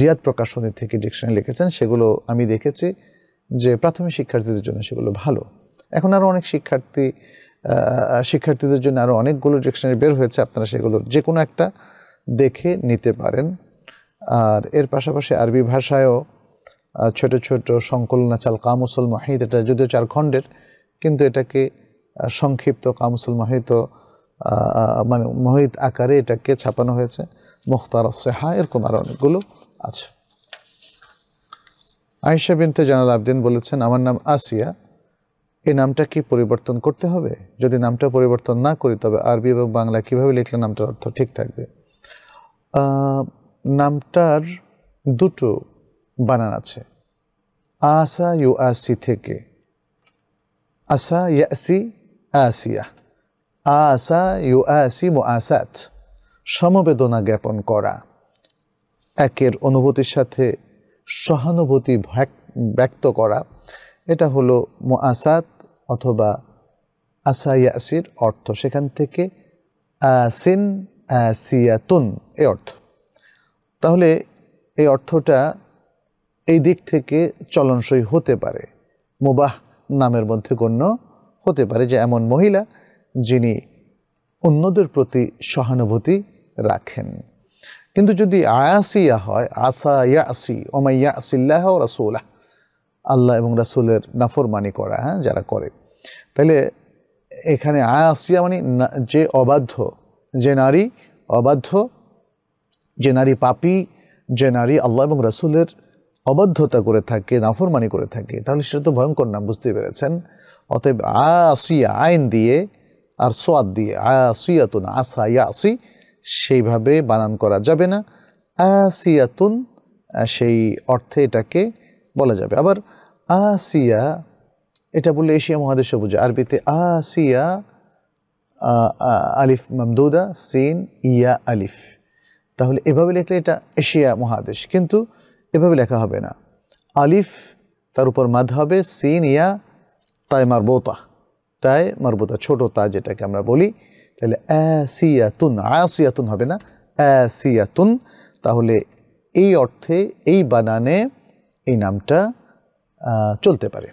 রিয়াদ প্রকাশনী থেকে ডিকশনারি লিখেছেন সেগুলো আমি দেখেছি যে প্রাথমিক শিক্ষার্থীদের জন্য সেগুলো ভালো এখন আরও অনেক শিক্ষার্থী শিক্ষার্থীদের জন্য আরও অনেকগুলো ডিকশনারি বের হয়েছে আপনারা সেগুলোর যে কোনো একটা দেখে নিতে পারেন আর এর পাশাপাশি আরবি ভাষায়ও ছোট ছোট সংকলন আচাল কামুসল মাহিদ এটা যদিও চার খণ্ডের কিন্তু এটাকে সংক্ষিপ্ত কামসুল মাহিত মানে মহিত আকারে এটাকে ছাপানো হয়েছে মুখতার সেহা এরকম আরও অনেকগুলো আছে আয়েশা বিনতে জানাল আবদিন বলেছেন আমার নাম আসিয়া এই নামটা কি পরিবর্তন করতে হবে যদি নামটা পরিবর্তন না করি তবে আরবি এবং বাংলা কিভাবে লিখলে নামটার অর্থ ঠিক থাকবে নামটার দুটো বানান আছে আসা ইউ আসি থেকে আসা ইয়াসি আসিয়া আসা ইউ আসি মুআসাত সমবেদনা জ্ঞাপন করা একের অনুভূতির সাথে সহানুভূতি ব্যক্ত করা এটা هلو مؤاسات অথবা আসা ইয়াসির অর্থ সেখান থেকে آسين آسياتون এ অর্থ তাহলে এই অর্থটা এই দিক থেকে চলনসই হতে পারে মুবাহ নামের মধ্যে গণ্য হতে পারে যে এমন মহিলা যিনি অন্যদের প্রতি সহানুভূতি রাখেন কিন্তু যদি আয়াসিয়া হয় আসা ইয়াসি ওমাই ইয়াসিল্লাহ ও রাসুল্লাহ আল্লাহ এবং রাসুলের নাফরমানি করা হ্যাঁ যারা করে তাহলে এখানে আয়াসিয়া মানে যে অবাধ্য যে নারী অবাধ্য যে নারী পাপি যে নারী আল্লাহ এবং রাসুলের অবাধ্যতা করে থাকে নাফরমানি করে থাকে তাহলে সেটা তো ভয়ঙ্কর নাম বুঝতে পেরেছেন অতএব আসিয়া আইন দিয়ে আর সোয়াদ দিয়ে আসিয়াতুন আসা ইয়াসি সেইভাবে বানান করা যাবে না আসিয়াতুন সেই অর্থে এটাকে বলা যাবে আবার আসিয়া এটা বললে এশিয়া মহাদেশে বুঝে আরবিতে আসিয়া আলিফ মামদুদা সিন ইয়া আলিফ তাহলে এভাবে লিখলে এটা এশিয়া মহাদেশ কিন্তু এভাবে লেখা হবে না আলিফ তার উপর মাদ হবে সিন ইয়া তাই মারবোতা তাই মারবোতা ছোট তা যেটাকে আমরা বলি তাহলে অ্যাসিয়াতুন আয়াসিয়াতুন হবে না অ্যাসিয়াতুন তাহলে এই অর্থে এই বানানে এই নামটা চলতে পারে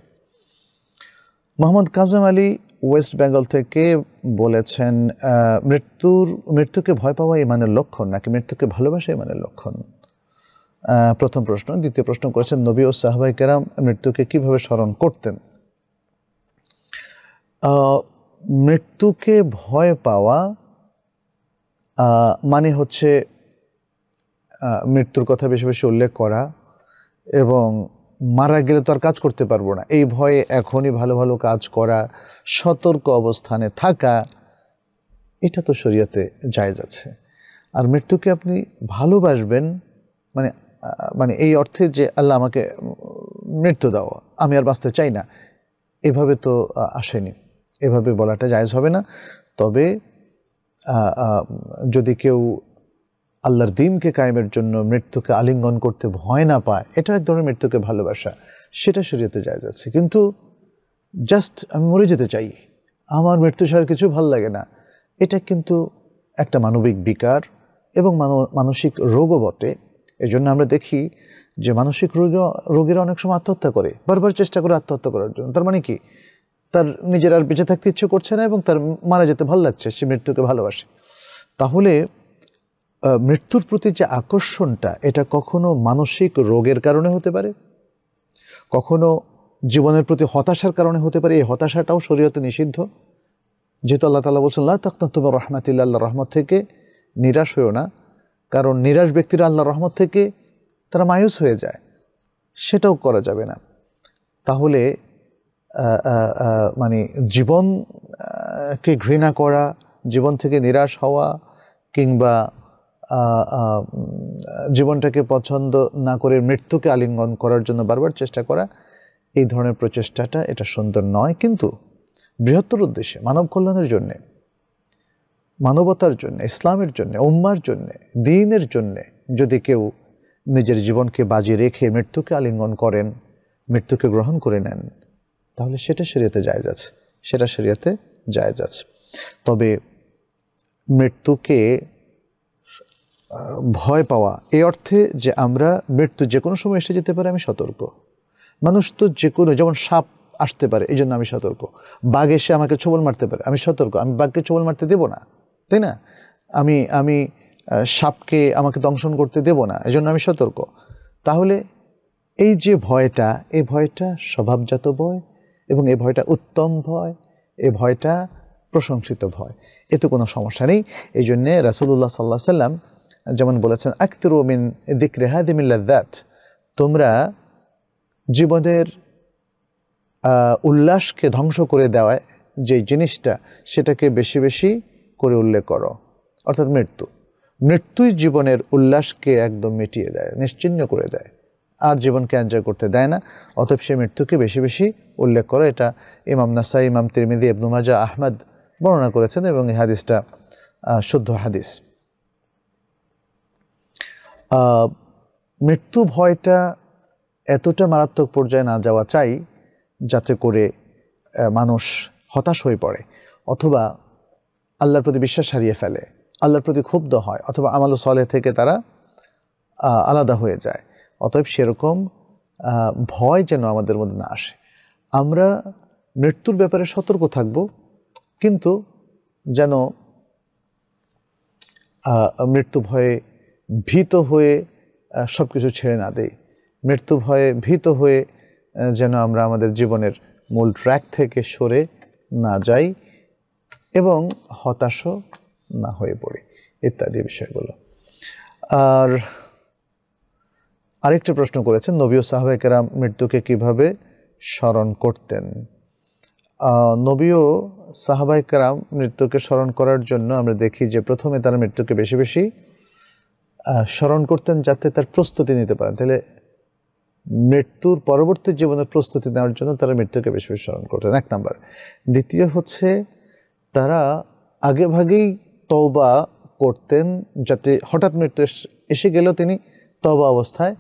মোহাম্মদ কাজম আলী ওয়েস্ট বেঙ্গল থেকে বলেছেন মৃত্যুর মৃত্যুকে ভয় পাওয়া ইমানের লক্ষণ নাকি মৃত্যুকে ভালোবাসা ইমানের লক্ষণ প্রথম প্রশ্ন দ্বিতীয় প্রশ্ন করেছেন নবী ও সাহবাই কেরাম মৃত্যুকে কিভাবে স্মরণ করতেন মৃত্যুকে ভয় পাওয়া মানে হচ্ছে মৃত্যুর কথা বেশি বেশি উল্লেখ করা এবং মারা গেলে তো আর কাজ করতে পারবো না এই ভয়ে এখনই ভালো ভালো কাজ করা সতর্ক অবস্থানে থাকা এটা তো শরীয়তে জায়জ আছে আর মৃত্যুকে আপনি ভালোবাসবেন মানে মানে এই অর্থে যে আল্লাহ আমাকে মৃত্যু দাও আমি আর বাঁচতে চাই না এভাবে তো আসেনি এভাবে বলাটা জায়জ হবে না তবে যদি কেউ আল্লাহর দিনকে কায়েমের জন্য মৃত্যুকে আলিঙ্গন করতে ভয় না পায় এটা এক ধরনের মৃত্যুকে ভালোবাসা সেটা শরীয়তে জায়জ আছে কিন্তু জাস্ট আমি মরে যেতে চাই আমার মৃত্যু ছাড়া কিছু ভাল লাগে না এটা কিন্তু একটা মানবিক বিকার এবং মানসিক রোগও বটে এই জন্য আমরা দেখি যে মানসিক রোগ রোগীরা অনেক সময় আত্মহত্যা করে বারবার চেষ্টা করে আত্মহত্যা করার জন্য তার মানে কি তার নিজের আর বেঁচে থাকতে ইচ্ছে করছে না এবং তার মারা যেতে ভালো লাগছে সে মৃত্যুকে ভালোবাসে তাহলে মৃত্যুর প্রতি যে আকর্ষণটা এটা কখনো মানসিক রোগের কারণে হতে পারে কখনো জীবনের প্রতি হতাশার কারণে হতে পারে এই হতাশাটাও শরীয়তে নিষিদ্ধ যেহেতু আল্লাহ তালা বলছেন আল্লাহ তখন তোমার রহমাতিল্লা রহমত থেকে নিরাশ হয়েও না কারণ নিরাশ ব্যক্তিরা আল্লাহ রহমত থেকে তারা মায়ুস হয়ে যায় সেটাও করা যাবে না তাহলে মানে জীবনকে ঘৃণা করা জীবন থেকে নিরাশ হওয়া কিংবা জীবনটাকে পছন্দ না করে মৃত্যুকে আলিঙ্গন করার জন্য বারবার চেষ্টা করা এই ধরনের প্রচেষ্টাটা এটা সুন্দর নয় কিন্তু বৃহত্তর উদ্দেশ্যে মানব কল্যাণের জন্যে মানবতার জন্য ইসলামের জন্য উম্মার জন্য দিনের জন্য যদি কেউ নিজের জীবনকে বাজি রেখে মৃত্যুকে আলিঙ্গন করেন মৃত্যুকে গ্রহণ করে নেন তাহলে সেটা শরীয়তে যায় যাচ্ছে সেটা শরীয়তে যায় যাচ্ছে তবে মৃত্যুকে ভয় পাওয়া এই অর্থে যে আমরা মৃত্যু যে কোনো সময় এসে যেতে পারে আমি সতর্ক মানুষ তো যে কোনো যেমন সাপ আসতে পারে এই জন্য আমি সতর্ক বাঘ এসে আমাকে ছোবল মারতে পারে আমি সতর্ক আমি বাঘকে ছোবল মারতে দেবো না তাই না আমি আমি সাপকে আমাকে দংশন করতে দেব না এজন্য আমি সতর্ক তাহলে এই যে ভয়টা এই ভয়টা স্বভাবজাত ভয় এবং এই ভয়টা উত্তম ভয় এই ভয়টা প্রশংসিত ভয় এতে কোনো সমস্যা নেই এই জন্যে রাসুল্লাহ সাল্লাহ সাল্লাম যেমন বলেছেন আক্তর মিন দিক দ্যাট তোমরা জীবনের উল্লাসকে ধ্বংস করে দেওয়ায় যে জিনিসটা সেটাকে বেশি বেশি করে উল্লেখ করো অর্থাৎ মৃত্যু মৃত্যুই জীবনের উল্লাসকে একদম মিটিয়ে দেয় নিশ্চিহ্ন করে দেয় আর জীবনকে এনজয় করতে দেয় না অতএব সে মৃত্যুকে বেশি বেশি উল্লেখ করো এটা ইমাম নাসাই ইমাম তিরমিদি এবনুমাজা আহমদ বর্ণনা করেছেন এবং এই হাদিসটা শুদ্ধ হাদিস মৃত্যু ভয়টা এতটা মারাত্মক পর্যায়ে না যাওয়া চাই যাতে করে মানুষ হতাশ হয়ে পড়ে অথবা আল্লাহর প্রতি বিশ্বাস হারিয়ে ফেলে আল্লাহর প্রতি ক্ষুব্ধ হয় অথবা আমাল সলে থেকে তারা আলাদা হয়ে যায় অতএব সেরকম ভয় যেন আমাদের মধ্যে না আসে আমরা মৃত্যুর ব্যাপারে সতর্ক থাকব কিন্তু যেন মৃত্যু ভয়ে ভীত হয়ে সব কিছু ছেড়ে না দেই মৃত্যু ভয়ে ভীত হয়ে যেন আমরা আমাদের জীবনের মূল ট্র্যাক থেকে সরে না যাই এবং হতাশও না হয়ে পড়ি ইত্যাদি বিষয়গুলো আর আরেকটি প্রশ্ন করেছেন নবীয় ও মৃত্যুকে কিভাবে স্মরণ করতেন নবীয় ও মৃত্যুকে স্মরণ করার জন্য আমরা দেখি যে প্রথমে তারা মৃত্যুকে বেশি বেশি স্মরণ করতেন যাতে তার প্রস্তুতি নিতে পারেন তাহলে মৃত্যুর পরবর্তী জীবনের প্রস্তুতি নেওয়ার জন্য তারা মৃত্যুকে বেশি বেশি স্মরণ করতেন এক নাম্বার দ্বিতীয় হচ্ছে তারা আগেভাগেই তওবা করতেন যাতে হঠাৎ মৃত্যু এসে গেলেও তিনি তবা অবস্থায়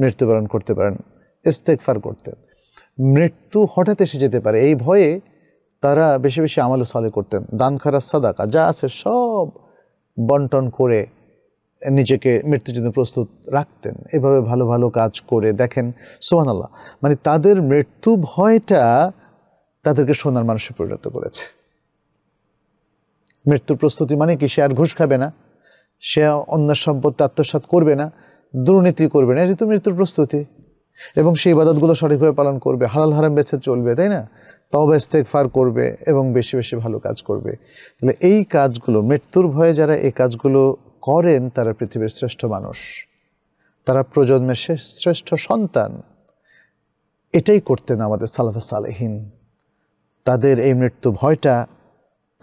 মৃত্যুবরণ করতে পারেন ইস্তেকফার করতেন মৃত্যু হঠাৎ এসে যেতে পারে এই ভয়ে তারা বেশি বেশি আমল সালে করতেন দান খারা সাদাকা যা আছে সব বন্টন করে নিজেকে মৃত্যুর জন্য প্রস্তুত রাখতেন এভাবে ভালো ভালো কাজ করে দেখেন সোহান আল্লাহ মানে তাদের মৃত্যু ভয়টা তাদেরকে সোনার মানুষে পরিণত করেছে মৃত্যুর প্রস্তুতি মানে কি সে আর ঘুষ খাবে না সে অন্য সম্পদ আত্মসাত করবে না দুর্নীতি করবে না এটা তো মৃত্যুর প্রস্তুতি এবং সেই ইবাদতগুলো সঠিকভাবে পালন করবে হালাল হারাম বেছে চলবে তাই না তবে ফার করবে এবং বেশি বেশি ভালো কাজ করবে তাহলে এই কাজগুলো মৃত্যুর ভয়ে যারা এই কাজগুলো করেন তারা পৃথিবীর শ্রেষ্ঠ মানুষ তারা প্রজন্মের শ্রেষ্ঠ সন্তান এটাই করতেন আমাদের সালাফা সালেহীন তাদের এই মৃত্যু ভয়টা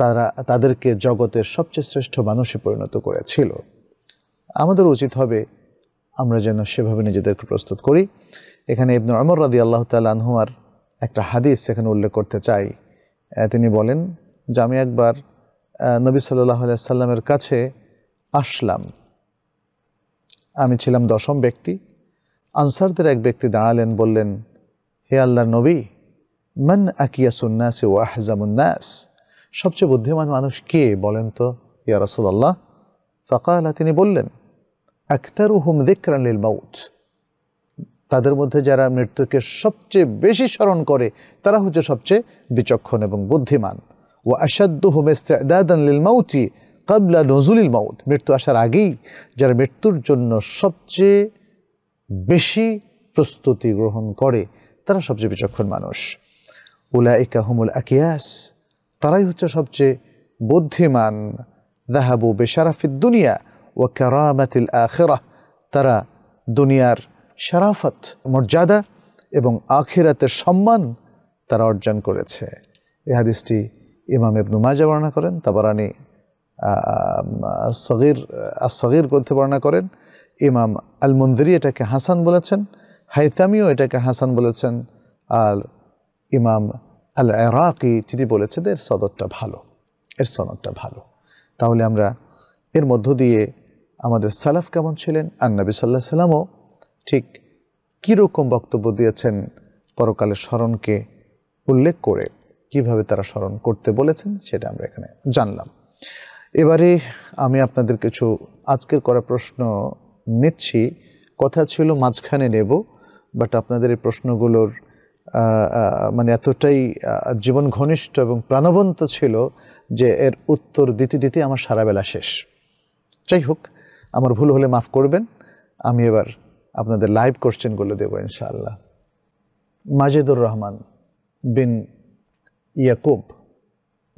তারা তাদেরকে জগতের সবচেয়ে শ্রেষ্ঠ মানুষে পরিণত করেছিল আমাদের উচিত হবে আমরা যেন সেভাবে নিজেদেরকে প্রস্তুত করি এখানে ইবনু আমর রাদি আল্লাহ তালহুয়ার একটা হাদিস এখানে উল্লেখ করতে চাই তিনি বলেন যে আমি একবার নবী সাল্লাহ সাল্লামের কাছে আসলাম আমি ছিলাম দশম ব্যক্তি আনসারদের এক ব্যক্তি দাঁড়ালেন বললেন হে আল্লাহ নবী মন আকিয়া সুন্নাস ও আহজামুন্নাস সবচেয়ে বুদ্ধিমান মানুষ কে বলেন তো ইয়া রাসুলাল্লাহ ফাকালা তিনি বললেন আখতারু হুম দেখান লীল মাউথ তাদের মধ্যে যারা মৃত্যুকে সবচেয়ে বেশি স্মরণ করে তারা হচ্ছে সবচেয়ে বিচক্ষণ এবং বুদ্ধিমান ও আসাদ্দু হুম ইস্তেদাদান লীল মাউতি কাবলা নজুলিল মাউত মৃত্যু আসার আগেই যারা মৃত্যুর জন্য সবচেয়ে বেশি প্রস্তুতি গ্রহণ করে তারা সবচেয়ে বিচক্ষণ মানুষ উলা ইকাহমুল আকিয়াস তারাই হচ্ছে সবচেয়ে বুদ্ধিমান দাহাবু বেশারাফিদ দুনিয়া ও কারামাতিল আখেরা তারা দুনিয়ার শারাফত মর্যাদা এবং আখিরাতের সম্মান তারা অর্জন করেছে এ হাদিসটি ইমাম ইবনু মাজা বর্ণনা করেন তাবারানি সগির সগীর গ্রন্থে বর্ণনা করেন ইমাম আল মন্দিরি এটাকে হাসান বলেছেন হাইতামিও এটাকে হাসান বলেছেন আর ইমাম আল এরাকি তিনি বলেছেন এর সদরটা ভালো এর সনদটা ভালো তাহলে আমরা এর মধ্য দিয়ে আমাদের সালাফ কেমন ছিলেন আন্নাবি সাল্লাহ সাল্লামও ঠিক কীরকম বক্তব্য দিয়েছেন পরকালের স্মরণকে উল্লেখ করে কিভাবে তারা স্মরণ করতে বলেছেন সেটা আমরা এখানে জানলাম এবারে আমি আপনাদের কিছু আজকের করা প্রশ্ন নিচ্ছি কথা ছিল মাঝখানে নেব বাট আপনাদের এই প্রশ্নগুলোর মানে এতটাই জীবন ঘনিষ্ঠ এবং প্রাণবন্ত ছিল যে এর উত্তর দিতে দিতে আমার সারাবেলা শেষ যাই হোক আমার ভুল হলে মাফ করবেন আমি এবার আপনাদের লাইভ কোশ্চেনগুলো দেবো ইনশাআল্লাহ মাজেদুর রহমান বিন ইয়াকুব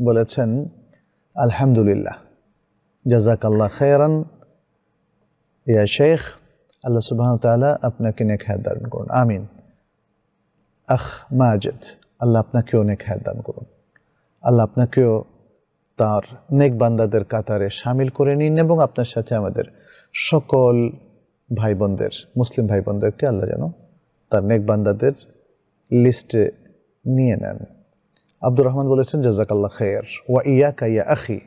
বলেছেন আলহামদুলিল্লাহ আল্লাহ খেয়ারান ইয়া শেখ আল্লাহ সুবাহ তালা আপনাকে নেখায় দারণ করুন আমিন আহ মাজেদ আল্লাহ আপনাকেও অনেক হায়াত দান করুন আল্লাহ আপনাকেও তার নেক বান্দাদের কাতারে সামিল করে নিন এবং আপনার সাথে আমাদের সকল ভাই বোনদের মুসলিম ভাই বোনদেরকে আল্লাহ যেন তার নেক বান্দাদের লিস্টে নিয়ে নেন আব্দুর রহমান বলেছেন জাজাক আল্লাহ খেয়ার ওয়া ইয়া কাইয়া আখি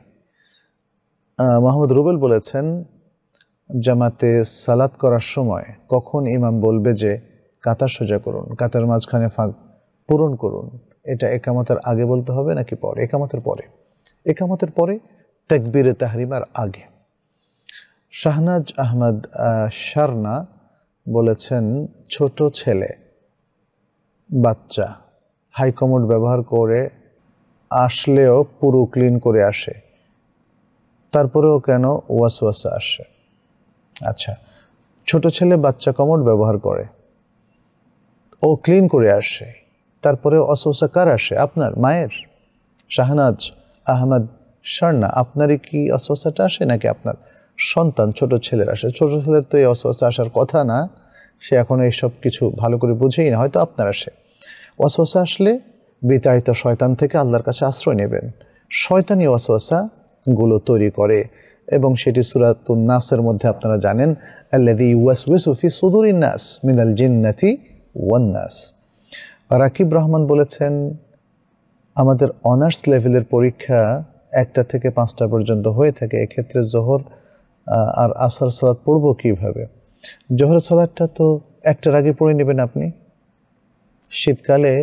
মাহমুদ রুবেল বলেছেন জামাতে সালাত করার সময় কখন ইমাম বলবে যে কাতার সোজা করুন কাতার মাঝখানে ফাঁক পূরণ করুন এটা একামতের আগে বলতে হবে নাকি পরে একামতের পরে একামতের পরে তেকবিরে তাহরিমার আগে শাহনাজ আহমদ শারনা বলেছেন ছোট ছেলে বাচ্চা হাইকমোড ব্যবহার করে আসলেও পুরো ক্লিন করে আসে তারপরেও কেন ওয়াসা আসে আচ্ছা ছোট ছেলে বাচ্চা কমোড ব্যবহার করে ও ক্লিন করে আসে তারপরে অসৌসা কার আসে আপনার মায়ের শাহনাজ আহমদ শর্ণা আপনারই কি অসুস্থতা আসে নাকি আপনার সন্তান ছোট ছেলের আসে ছোট ছেলের তো এই অসুস্থ আসার কথা না সে এখন এইসব কিছু ভালো করে বুঝেই না হয়তো আপনার আসে অসুস্থা আসলে বিতাড়িত শয়তান থেকে আল্লাহর কাছে আশ্রয় নেবেন শয়তানি গুলো তৈরি করে এবং সেটি সুরাতুন নাসের মধ্যে আপনারা জানেন আল্লাদি ওয়াস ওয়েসুফি সুদুরিন নাস মিনাল জিন্নাতি ওয়ান্নাস রাকিব রহমান বলেছেন আমাদের অনার্স লেভেলের পরীক্ষা একটা থেকে পাঁচটা পর্যন্ত হয়ে থাকে এক্ষেত্রে জোহর আর আসর সালাদ পড়ব কীভাবে জোহর সালাদটা তো একটার আগে পড়ে নেবেন আপনি শীতকালে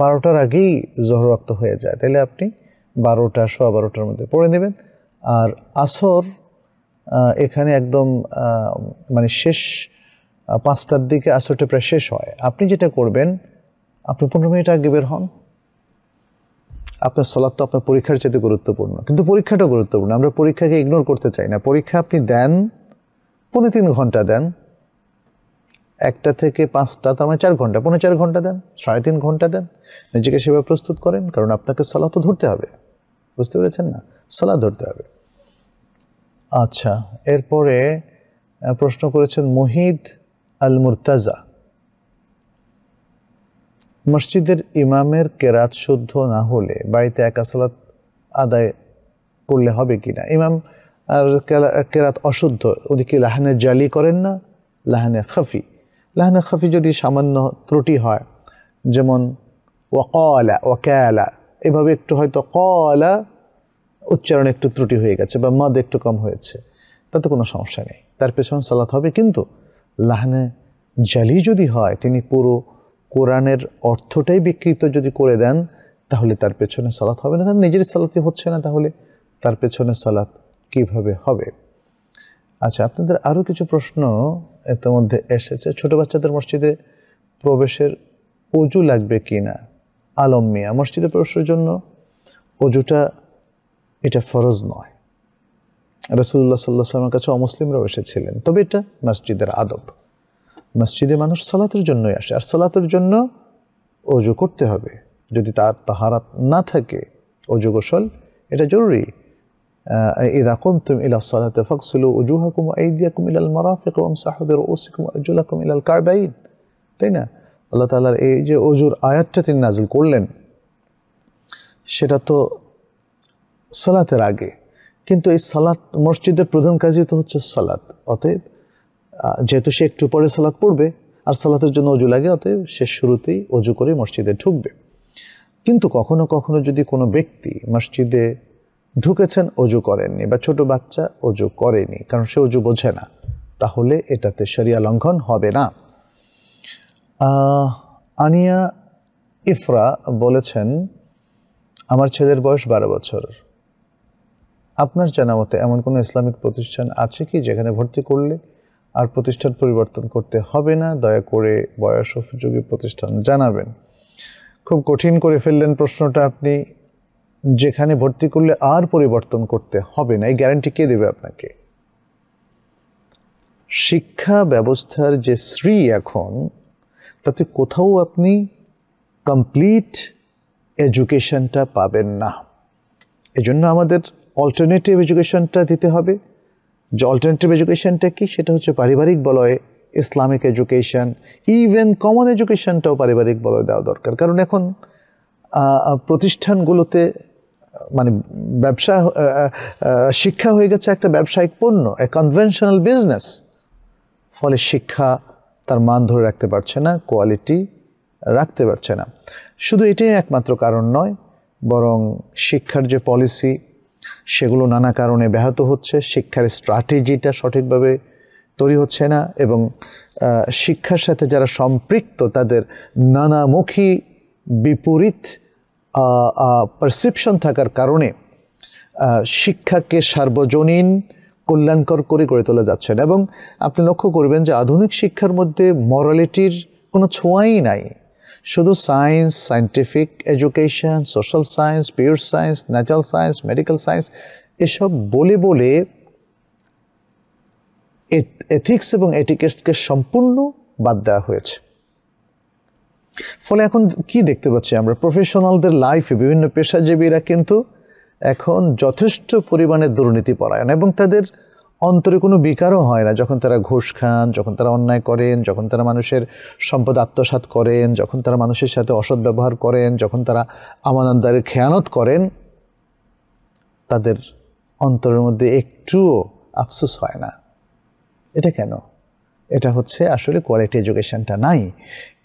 বারোটার আগেই জোহর রক্ত হয়ে যায় তাহলে আপনি বারোটা সোয়া বারোটার মধ্যে পড়ে নেবেন আর আসর এখানে একদম মানে শেষ পাঁচটার দিকে আসরটা প্রায় শেষ হয় আপনি যেটা করবেন আপনি পনেরো মিনিট আগে বের হন আপনার সলাদ তো আপনার পরীক্ষার চাইতে গুরুত্বপূর্ণ কিন্তু পরীক্ষাটা গুরুত্বপূর্ণ আমরা পরীক্ষাকে ইগনোর করতে চাই না পরীক্ষা আপনি দেন পনেরো তিন ঘন্টা দেন একটা থেকে পাঁচটা তার মানে চার ঘন্টা পনেরো চার ঘন্টা দেন সাড়ে তিন ঘন্টা দেন নিজেকে সেভাবে প্রস্তুত করেন কারণ আপনাকে সলাদ তো ধরতে হবে বুঝতে পেরেছেন না সলাদ ধরতে হবে আচ্ছা এরপরে প্রশ্ন করেছেন মোহিত আল মুরতাজা মসজিদের ইমামের কেরাত শুদ্ধ না হলে বাড়িতে একা সালাত আদায় করলে হবে কি না ইমাম আর কেরাত অশুদ্ধ উনি কি লাহানে জালি করেন না লাহানে খাফি লাহানে খাফি যদি সামান্য ত্রুটি হয় যেমন ওয়াকলা ওয়াকালা এভাবে একটু হয়তো কলা উচ্চারণ একটু ত্রুটি হয়ে গেছে বা মদ একটু কম হয়েছে তাতে কোনো সমস্যা নেই তার পেছনে সালাত হবে কিন্তু লাহানে জালি যদি হয় তিনি পুরো কোরআনের অর্থটাই বিকৃত যদি করে দেন তাহলে তার পেছনে সালাত হবে না তার নিজের সালাতি হচ্ছে না তাহলে তার পেছনে সালাত কিভাবে হবে আচ্ছা আপনাদের আরও কিছু প্রশ্ন মধ্যে এসেছে ছোট বাচ্চাদের মসজিদে প্রবেশের অজু লাগবে কি না আলম মিয়া মসজিদে প্রবেশের জন্য অজুটা এটা ফরজ নয় রসুল্লাহ সাল্লাহ সাল্লামের কাছে অমুসলিমরাও এসেছিলেন তবে এটা মসজিদের আদব মসজিদে মানুষ সালাতের জন্যই আসে আর সালাতের জন্য অজু করতে হবে যদি তার তাহারাত না থাকে অজু গোসল এটা জরুরি কম তুমি ইলা إذا অজু হাকুম এই দিয়া وجوهكم وأيديكم إلى المرافق وامسحوا برؤوسكم وأرجلكم إلى الكعبين তাই না আল্লাহ তালার এই যে অজুর আয়াতটা তিনি নাজিল করলেন সেটা তো সালাতের আগে কিন্তু এই সালাত মসজিদের প্রধান কাজই তো হচ্ছে সালাত অতএব যেহেতু সে একটু পরে সালাত পড়বে আর সালাতের জন্য অজু লাগে অতএব সে শুরুতেই অজু করে মসজিদে ঢুকবে কিন্তু কখনো কখনো যদি কোনো ব্যক্তি মসজিদে ঢুকেছেন অজু করেননি বা ছোট বাচ্চা অজু করেনি কারণ সে অজু বোঝে না তাহলে এটাতে শরিয়া লঙ্ঘন হবে না আনিয়া ইফরা বলেছেন আমার ছেলের বয়স বারো বছর আপনার জানা মতে এমন কোনো ইসলামিক প্রতিষ্ঠান আছে কি যেখানে ভর্তি করলে আর প্রতিষ্ঠান পরিবর্তন করতে হবে না দয়া করে বয়স উপযোগী প্রতিষ্ঠান জানাবেন খুব কঠিন করে ফেললেন প্রশ্নটা আপনি যেখানে ভর্তি করলে আর পরিবর্তন করতে হবে না এই গ্যারান্টি কে দেবে আপনাকে শিক্ষা ব্যবস্থার যে শ্রী এখন তাতে কোথাও আপনি কমপ্লিট এডুকেশনটা পাবেন না এজন্য আমাদের অল্টারনেটিভ এডুকেশনটা দিতে হবে যে অল্টারনেটিভ এডুকেশনটা কি সেটা হচ্ছে পারিবারিক বলয়ে ইসলামিক এডুকেশন ইভেন কমন এডুকেশনটাও পারিবারিক বলয়ে দেওয়া দরকার কারণ এখন প্রতিষ্ঠানগুলোতে মানে ব্যবসা শিক্ষা হয়ে গেছে একটা ব্যবসায়িক পণ্য এ কনভেনশনাল বিজনেস ফলে শিক্ষা তার মান ধরে রাখতে পারছে না কোয়ালিটি রাখতে পারছে না শুধু এটাই একমাত্র কারণ নয় বরং শিক্ষার যে পলিসি সেগুলো নানা কারণে ব্যাহত হচ্ছে শিক্ষার স্ট্র্যাটেজিটা সঠিকভাবে তৈরি হচ্ছে না এবং শিক্ষার সাথে যারা সম্পৃক্ত তাদের নানামুখী বিপরীত পারসেপশন থাকার কারণে শিক্ষাকে সার্বজনীন কল্যাণকর করে গড়ে তোলা যাচ্ছে না এবং আপনি লক্ষ্য করবেন যে আধুনিক শিক্ষার মধ্যে মরালিটির কোনো ছোঁয়াই নাই শুধু science scientific education social science pure science natural science medical science এসব বলে বলে এথিক্স এবং এটিকেটসকে সম্পূর্ণ বাদ দেওয়া হয়েছে ফলে এখন কি দেখতে পাচ্ছি আমরা প্রফেশনালদের লাইফে বিভিন্ন পেশাজীবীরা কিন্তু এখন যথেষ্ট পরিমাণে দুর্নীতি পরায়ণ এবং তাদের অন্তরে কোনো বিকারও হয় না যখন তারা ঘুষ খান যখন তারা অন্যায় করেন যখন তারা মানুষের সম্পদ আত্মসাত করেন যখন তারা মানুষের সাথে অসৎ ব্যবহার করেন যখন তারা আমানন্দারের খেয়ানত করেন তাদের অন্তরের মধ্যে একটুও আফসোস হয় না এটা কেন এটা হচ্ছে আসলে কোয়ালিটি এজুকেশানটা নাই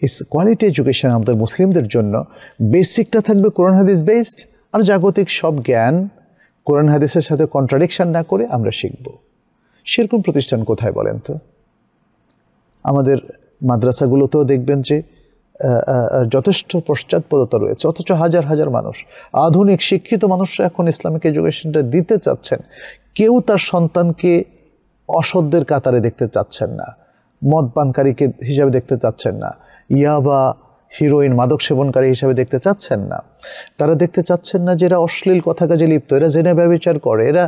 ইস কোয়ালিটি এজুকেশান আমাদের মুসলিমদের জন্য বেসিকটা থাকবে কোরআন হাদিস বেসড আর জাগতিক সব জ্ঞান কোরআন হাদিসের সাথে কন্ট্রাডিকশান না করে আমরা শিখবো সেরকম প্রতিষ্ঠান কোথায় বলেন তো আমাদের মাদ্রাসাগুলোতেও দেখবেন যে যথেষ্ট পশ্চাৎপদতা রয়েছে অথচ হাজার হাজার মানুষ আধুনিক শিক্ষিত মানুষরা এখন ইসলামিক এডুকেশনটা দিতে চাচ্ছেন কেউ তার সন্তানকে অসদ্যের কাতারে দেখতে চাচ্ছেন না মদ পানকারীকে হিসাবে দেখতে চাচ্ছেন না ইয়াবা হিরোইন মাদক সেবনকারী হিসাবে দেখতে চাচ্ছেন না তারা দেখতে চাচ্ছেন না যে এরা অশ্লীল কথা কাজে লিপ্ত এরা জেনে ব্যবচার করে এরা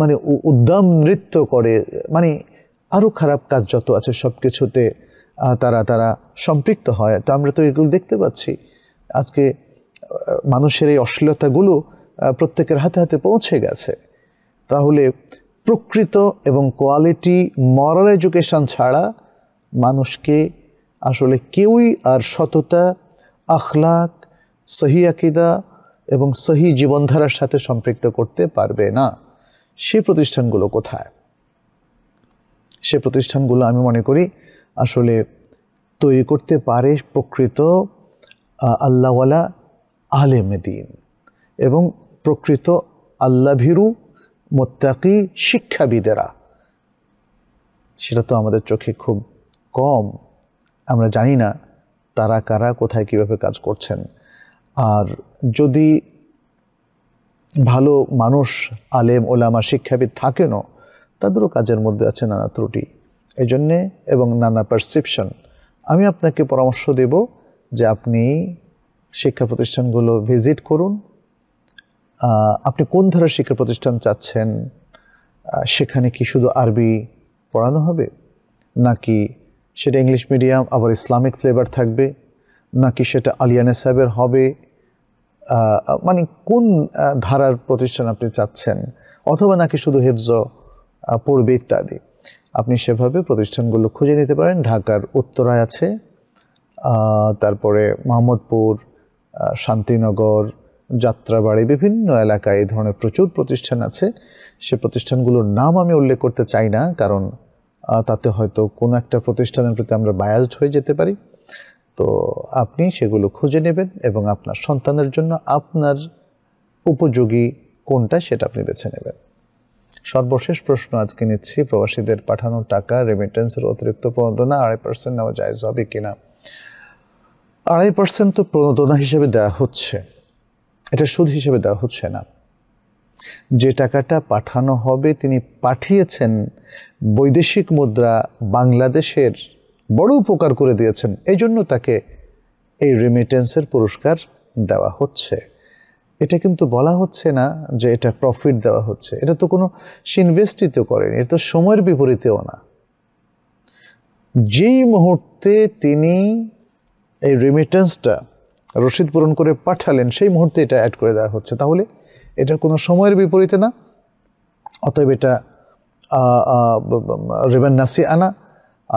মানে উদ্যম নৃত্য করে মানে আরও খারাপ কাজ যত আছে সব কিছুতে তারা তারা সম্পৃক্ত হয় তো আমরা তো এগুলো দেখতে পাচ্ছি আজকে মানুষের এই অশ্লীলতাগুলো প্রত্যেকের হাতে হাতে পৌঁছে গেছে তাহলে প্রকৃত এবং কোয়ালিটি মরাল এডুকেশান ছাড়া মানুষকে আসলে কেউই আর সততা আখলাক সহি আকিদা এবং সহি জীবনধারার সাথে সম্পৃক্ত করতে পারবে না সে প্রতিষ্ঠানগুলো কোথায় সে প্রতিষ্ঠানগুলো আমি মনে করি আসলে তৈরি করতে পারে প্রকৃত আল্লাহওয়ালা আলেম দিন এবং প্রকৃত আল্লাভিরু মোত্তাকি শিক্ষাবিদেরা সেটা তো আমাদের চোখে খুব কম আমরা জানি না তারা কারা কোথায় কীভাবে কাজ করছেন আর যদি ভালো মানুষ আলেম ওলামা শিক্ষাবিদ থাকেনও তাদেরও কাজের মধ্যে আছে নানা ত্রুটি এই জন্যে এবং নানা পারসেপশন আমি আপনাকে পরামর্শ দেব যে আপনি শিক্ষা প্রতিষ্ঠানগুলো ভিজিট করুন আপনি কোন ধরনের শিক্ষা প্রতিষ্ঠান চাচ্ছেন সেখানে কি শুধু আরবি পড়ানো হবে নাকি সেটা ইংলিশ মিডিয়াম আবার ইসলামিক ফ্লেভার থাকবে নাকি সেটা আলিয়ানে সাহেবের হবে মানে কোন ধারার প্রতিষ্ঠান আপনি চাচ্ছেন অথবা নাকি শুধু হেফজ পড়বে ইত্যাদি আপনি সেভাবে প্রতিষ্ঠানগুলো খুঁজে নিতে পারেন ঢাকার উত্তরায় আছে তারপরে মোহাম্মদপুর শান্তিনগর যাত্রাবাড়ি বিভিন্ন এলাকায় এই ধরনের প্রচুর প্রতিষ্ঠান আছে সে প্রতিষ্ঠানগুলোর নাম আমি উল্লেখ করতে চাই না কারণ তাতে হয়তো কোনো একটা প্রতিষ্ঠানের প্রতি আমরা বায়াসড হয়ে যেতে পারি তো আপনি সেগুলো খুঁজে নেবেন এবং আপনার সন্তানের জন্য আপনার উপযোগী কোনটা সেটা আপনি বেছে নেবেন সর্বশেষ প্রশ্ন আজকে নিচ্ছি প্রবাসীদের পাঠানো টাকা রেমিটেন্সের অতিরিক্ত প্রণোদনা আড়াই পার্সেন্ট নেওয়া যায় হবে কিনা আড়াই পার্সেন্ট তো প্রণোদনা হিসেবে দেওয়া হচ্ছে এটা সুদ হিসেবে দেওয়া হচ্ছে না যে টাকাটা পাঠানো হবে তিনি পাঠিয়েছেন বৈদেশিক মুদ্রা বাংলাদেশের বড় উপকার করে দিয়েছেন এই জন্য তাকে এই রেমিটেন্সের পুরস্কার দেওয়া হচ্ছে এটা কিন্তু বলা হচ্ছে না যে এটা প্রফিট দেওয়া হচ্ছে এটা তো কোনো সে তো করেনি এটা তো সময়ের বিপরীতেও না যেই মুহূর্তে তিনি এই রেমিটেন্সটা রসিদ পূরণ করে পাঠালেন সেই মুহূর্তে এটা অ্যাড করে দেওয়া হচ্ছে তাহলে এটা কোনো সময়ের বিপরীতে না অতএব এটা রেবেন নাসি আনা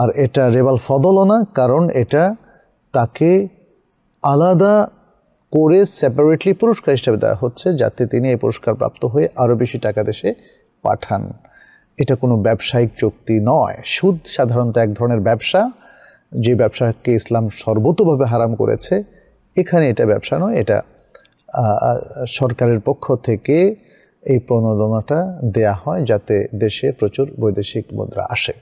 আর এটা রেবাল ফদলও না কারণ এটা তাকে আলাদা করে সেপারেটলি পুরস্কার হিসাবে দেওয়া হচ্ছে যাতে তিনি এই পুরস্কার প্রাপ্ত হয়ে আরও বেশি টাকা দেশে পাঠান এটা কোনো ব্যবসায়িক চুক্তি নয় সুদ সাধারণত এক ধরনের ব্যবসা যে ব্যবসাকে ইসলাম সর্বতভাবে হারাম করেছে এখানে এটা ব্যবসা নয় এটা সরকারের পক্ষ থেকে এই প্রণোদনাটা দেয়া হয় যাতে দেশে প্রচুর বৈদেশিক মুদ্রা আসে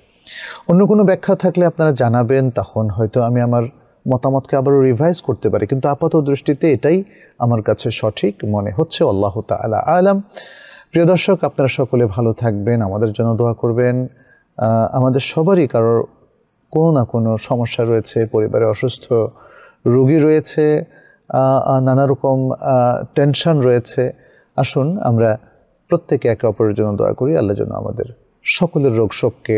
অন্য কোনো ব্যাখ্যা থাকলে আপনারা জানাবেন তখন হয়তো আমি আমার মতামতকে আবারও রিভাইজ করতে পারি কিন্তু আপাত দৃষ্টিতে এটাই আমার কাছে সঠিক মনে হচ্ছে আল্লাহ তালা আলাম প্রিয় দর্শক আপনারা সকলে ভালো থাকবেন আমাদের জন্য দোয়া করবেন আমাদের সবারই কারোর কোনো না কোনো সমস্যা রয়েছে পরিবারে অসুস্থ রোগী রয়েছে নানা রকম টেনশন রয়েছে আসুন আমরা প্রত্যেকে একে অপরের জন্য দোয়া করি আল্লাহ যেন আমাদের সকলের রোগ শোককে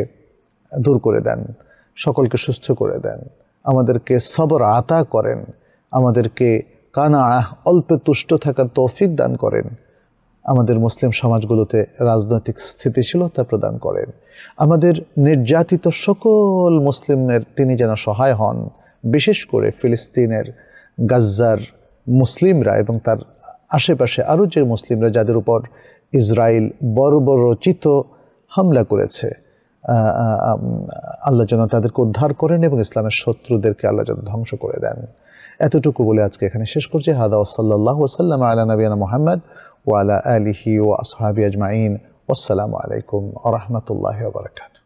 দূর করে দেন সকলকে সুস্থ করে দেন আমাদেরকে সবর আতা করেন আমাদেরকে কানা অল্পে তুষ্ট থাকার তৌফিক দান করেন আমাদের মুসলিম সমাজগুলোতে রাজনৈতিক স্থিতিশীলতা প্রদান করেন আমাদের নির্যাতিত সকল মুসলিমের তিনি যেন সহায় হন বিশেষ করে ফিলিস্তিনের গাজ্জার মুসলিমরা এবং তার আশেপাশে আরও যে মুসলিমরা যাদের উপর ইসরায়েল বর্বরচিত হামলা করেছে আল্লাহ যেন তাদেরকে উদ্ধার করেন এবং ইসলামের শত্রুদেরকে আল্লাহ যেন ধ্বংস করে দেন এতটুকু বলে আজকে এখানে শেষ করছি হাদা ওসাল্লাহ ওসাল্লাম আলা নবীনা মোহাম্মদ ওয়ালা আলিহি ও আসহাবি আজমাইন আসসালামু আলাইকুম আ রহমতুল্লাহ বারকাত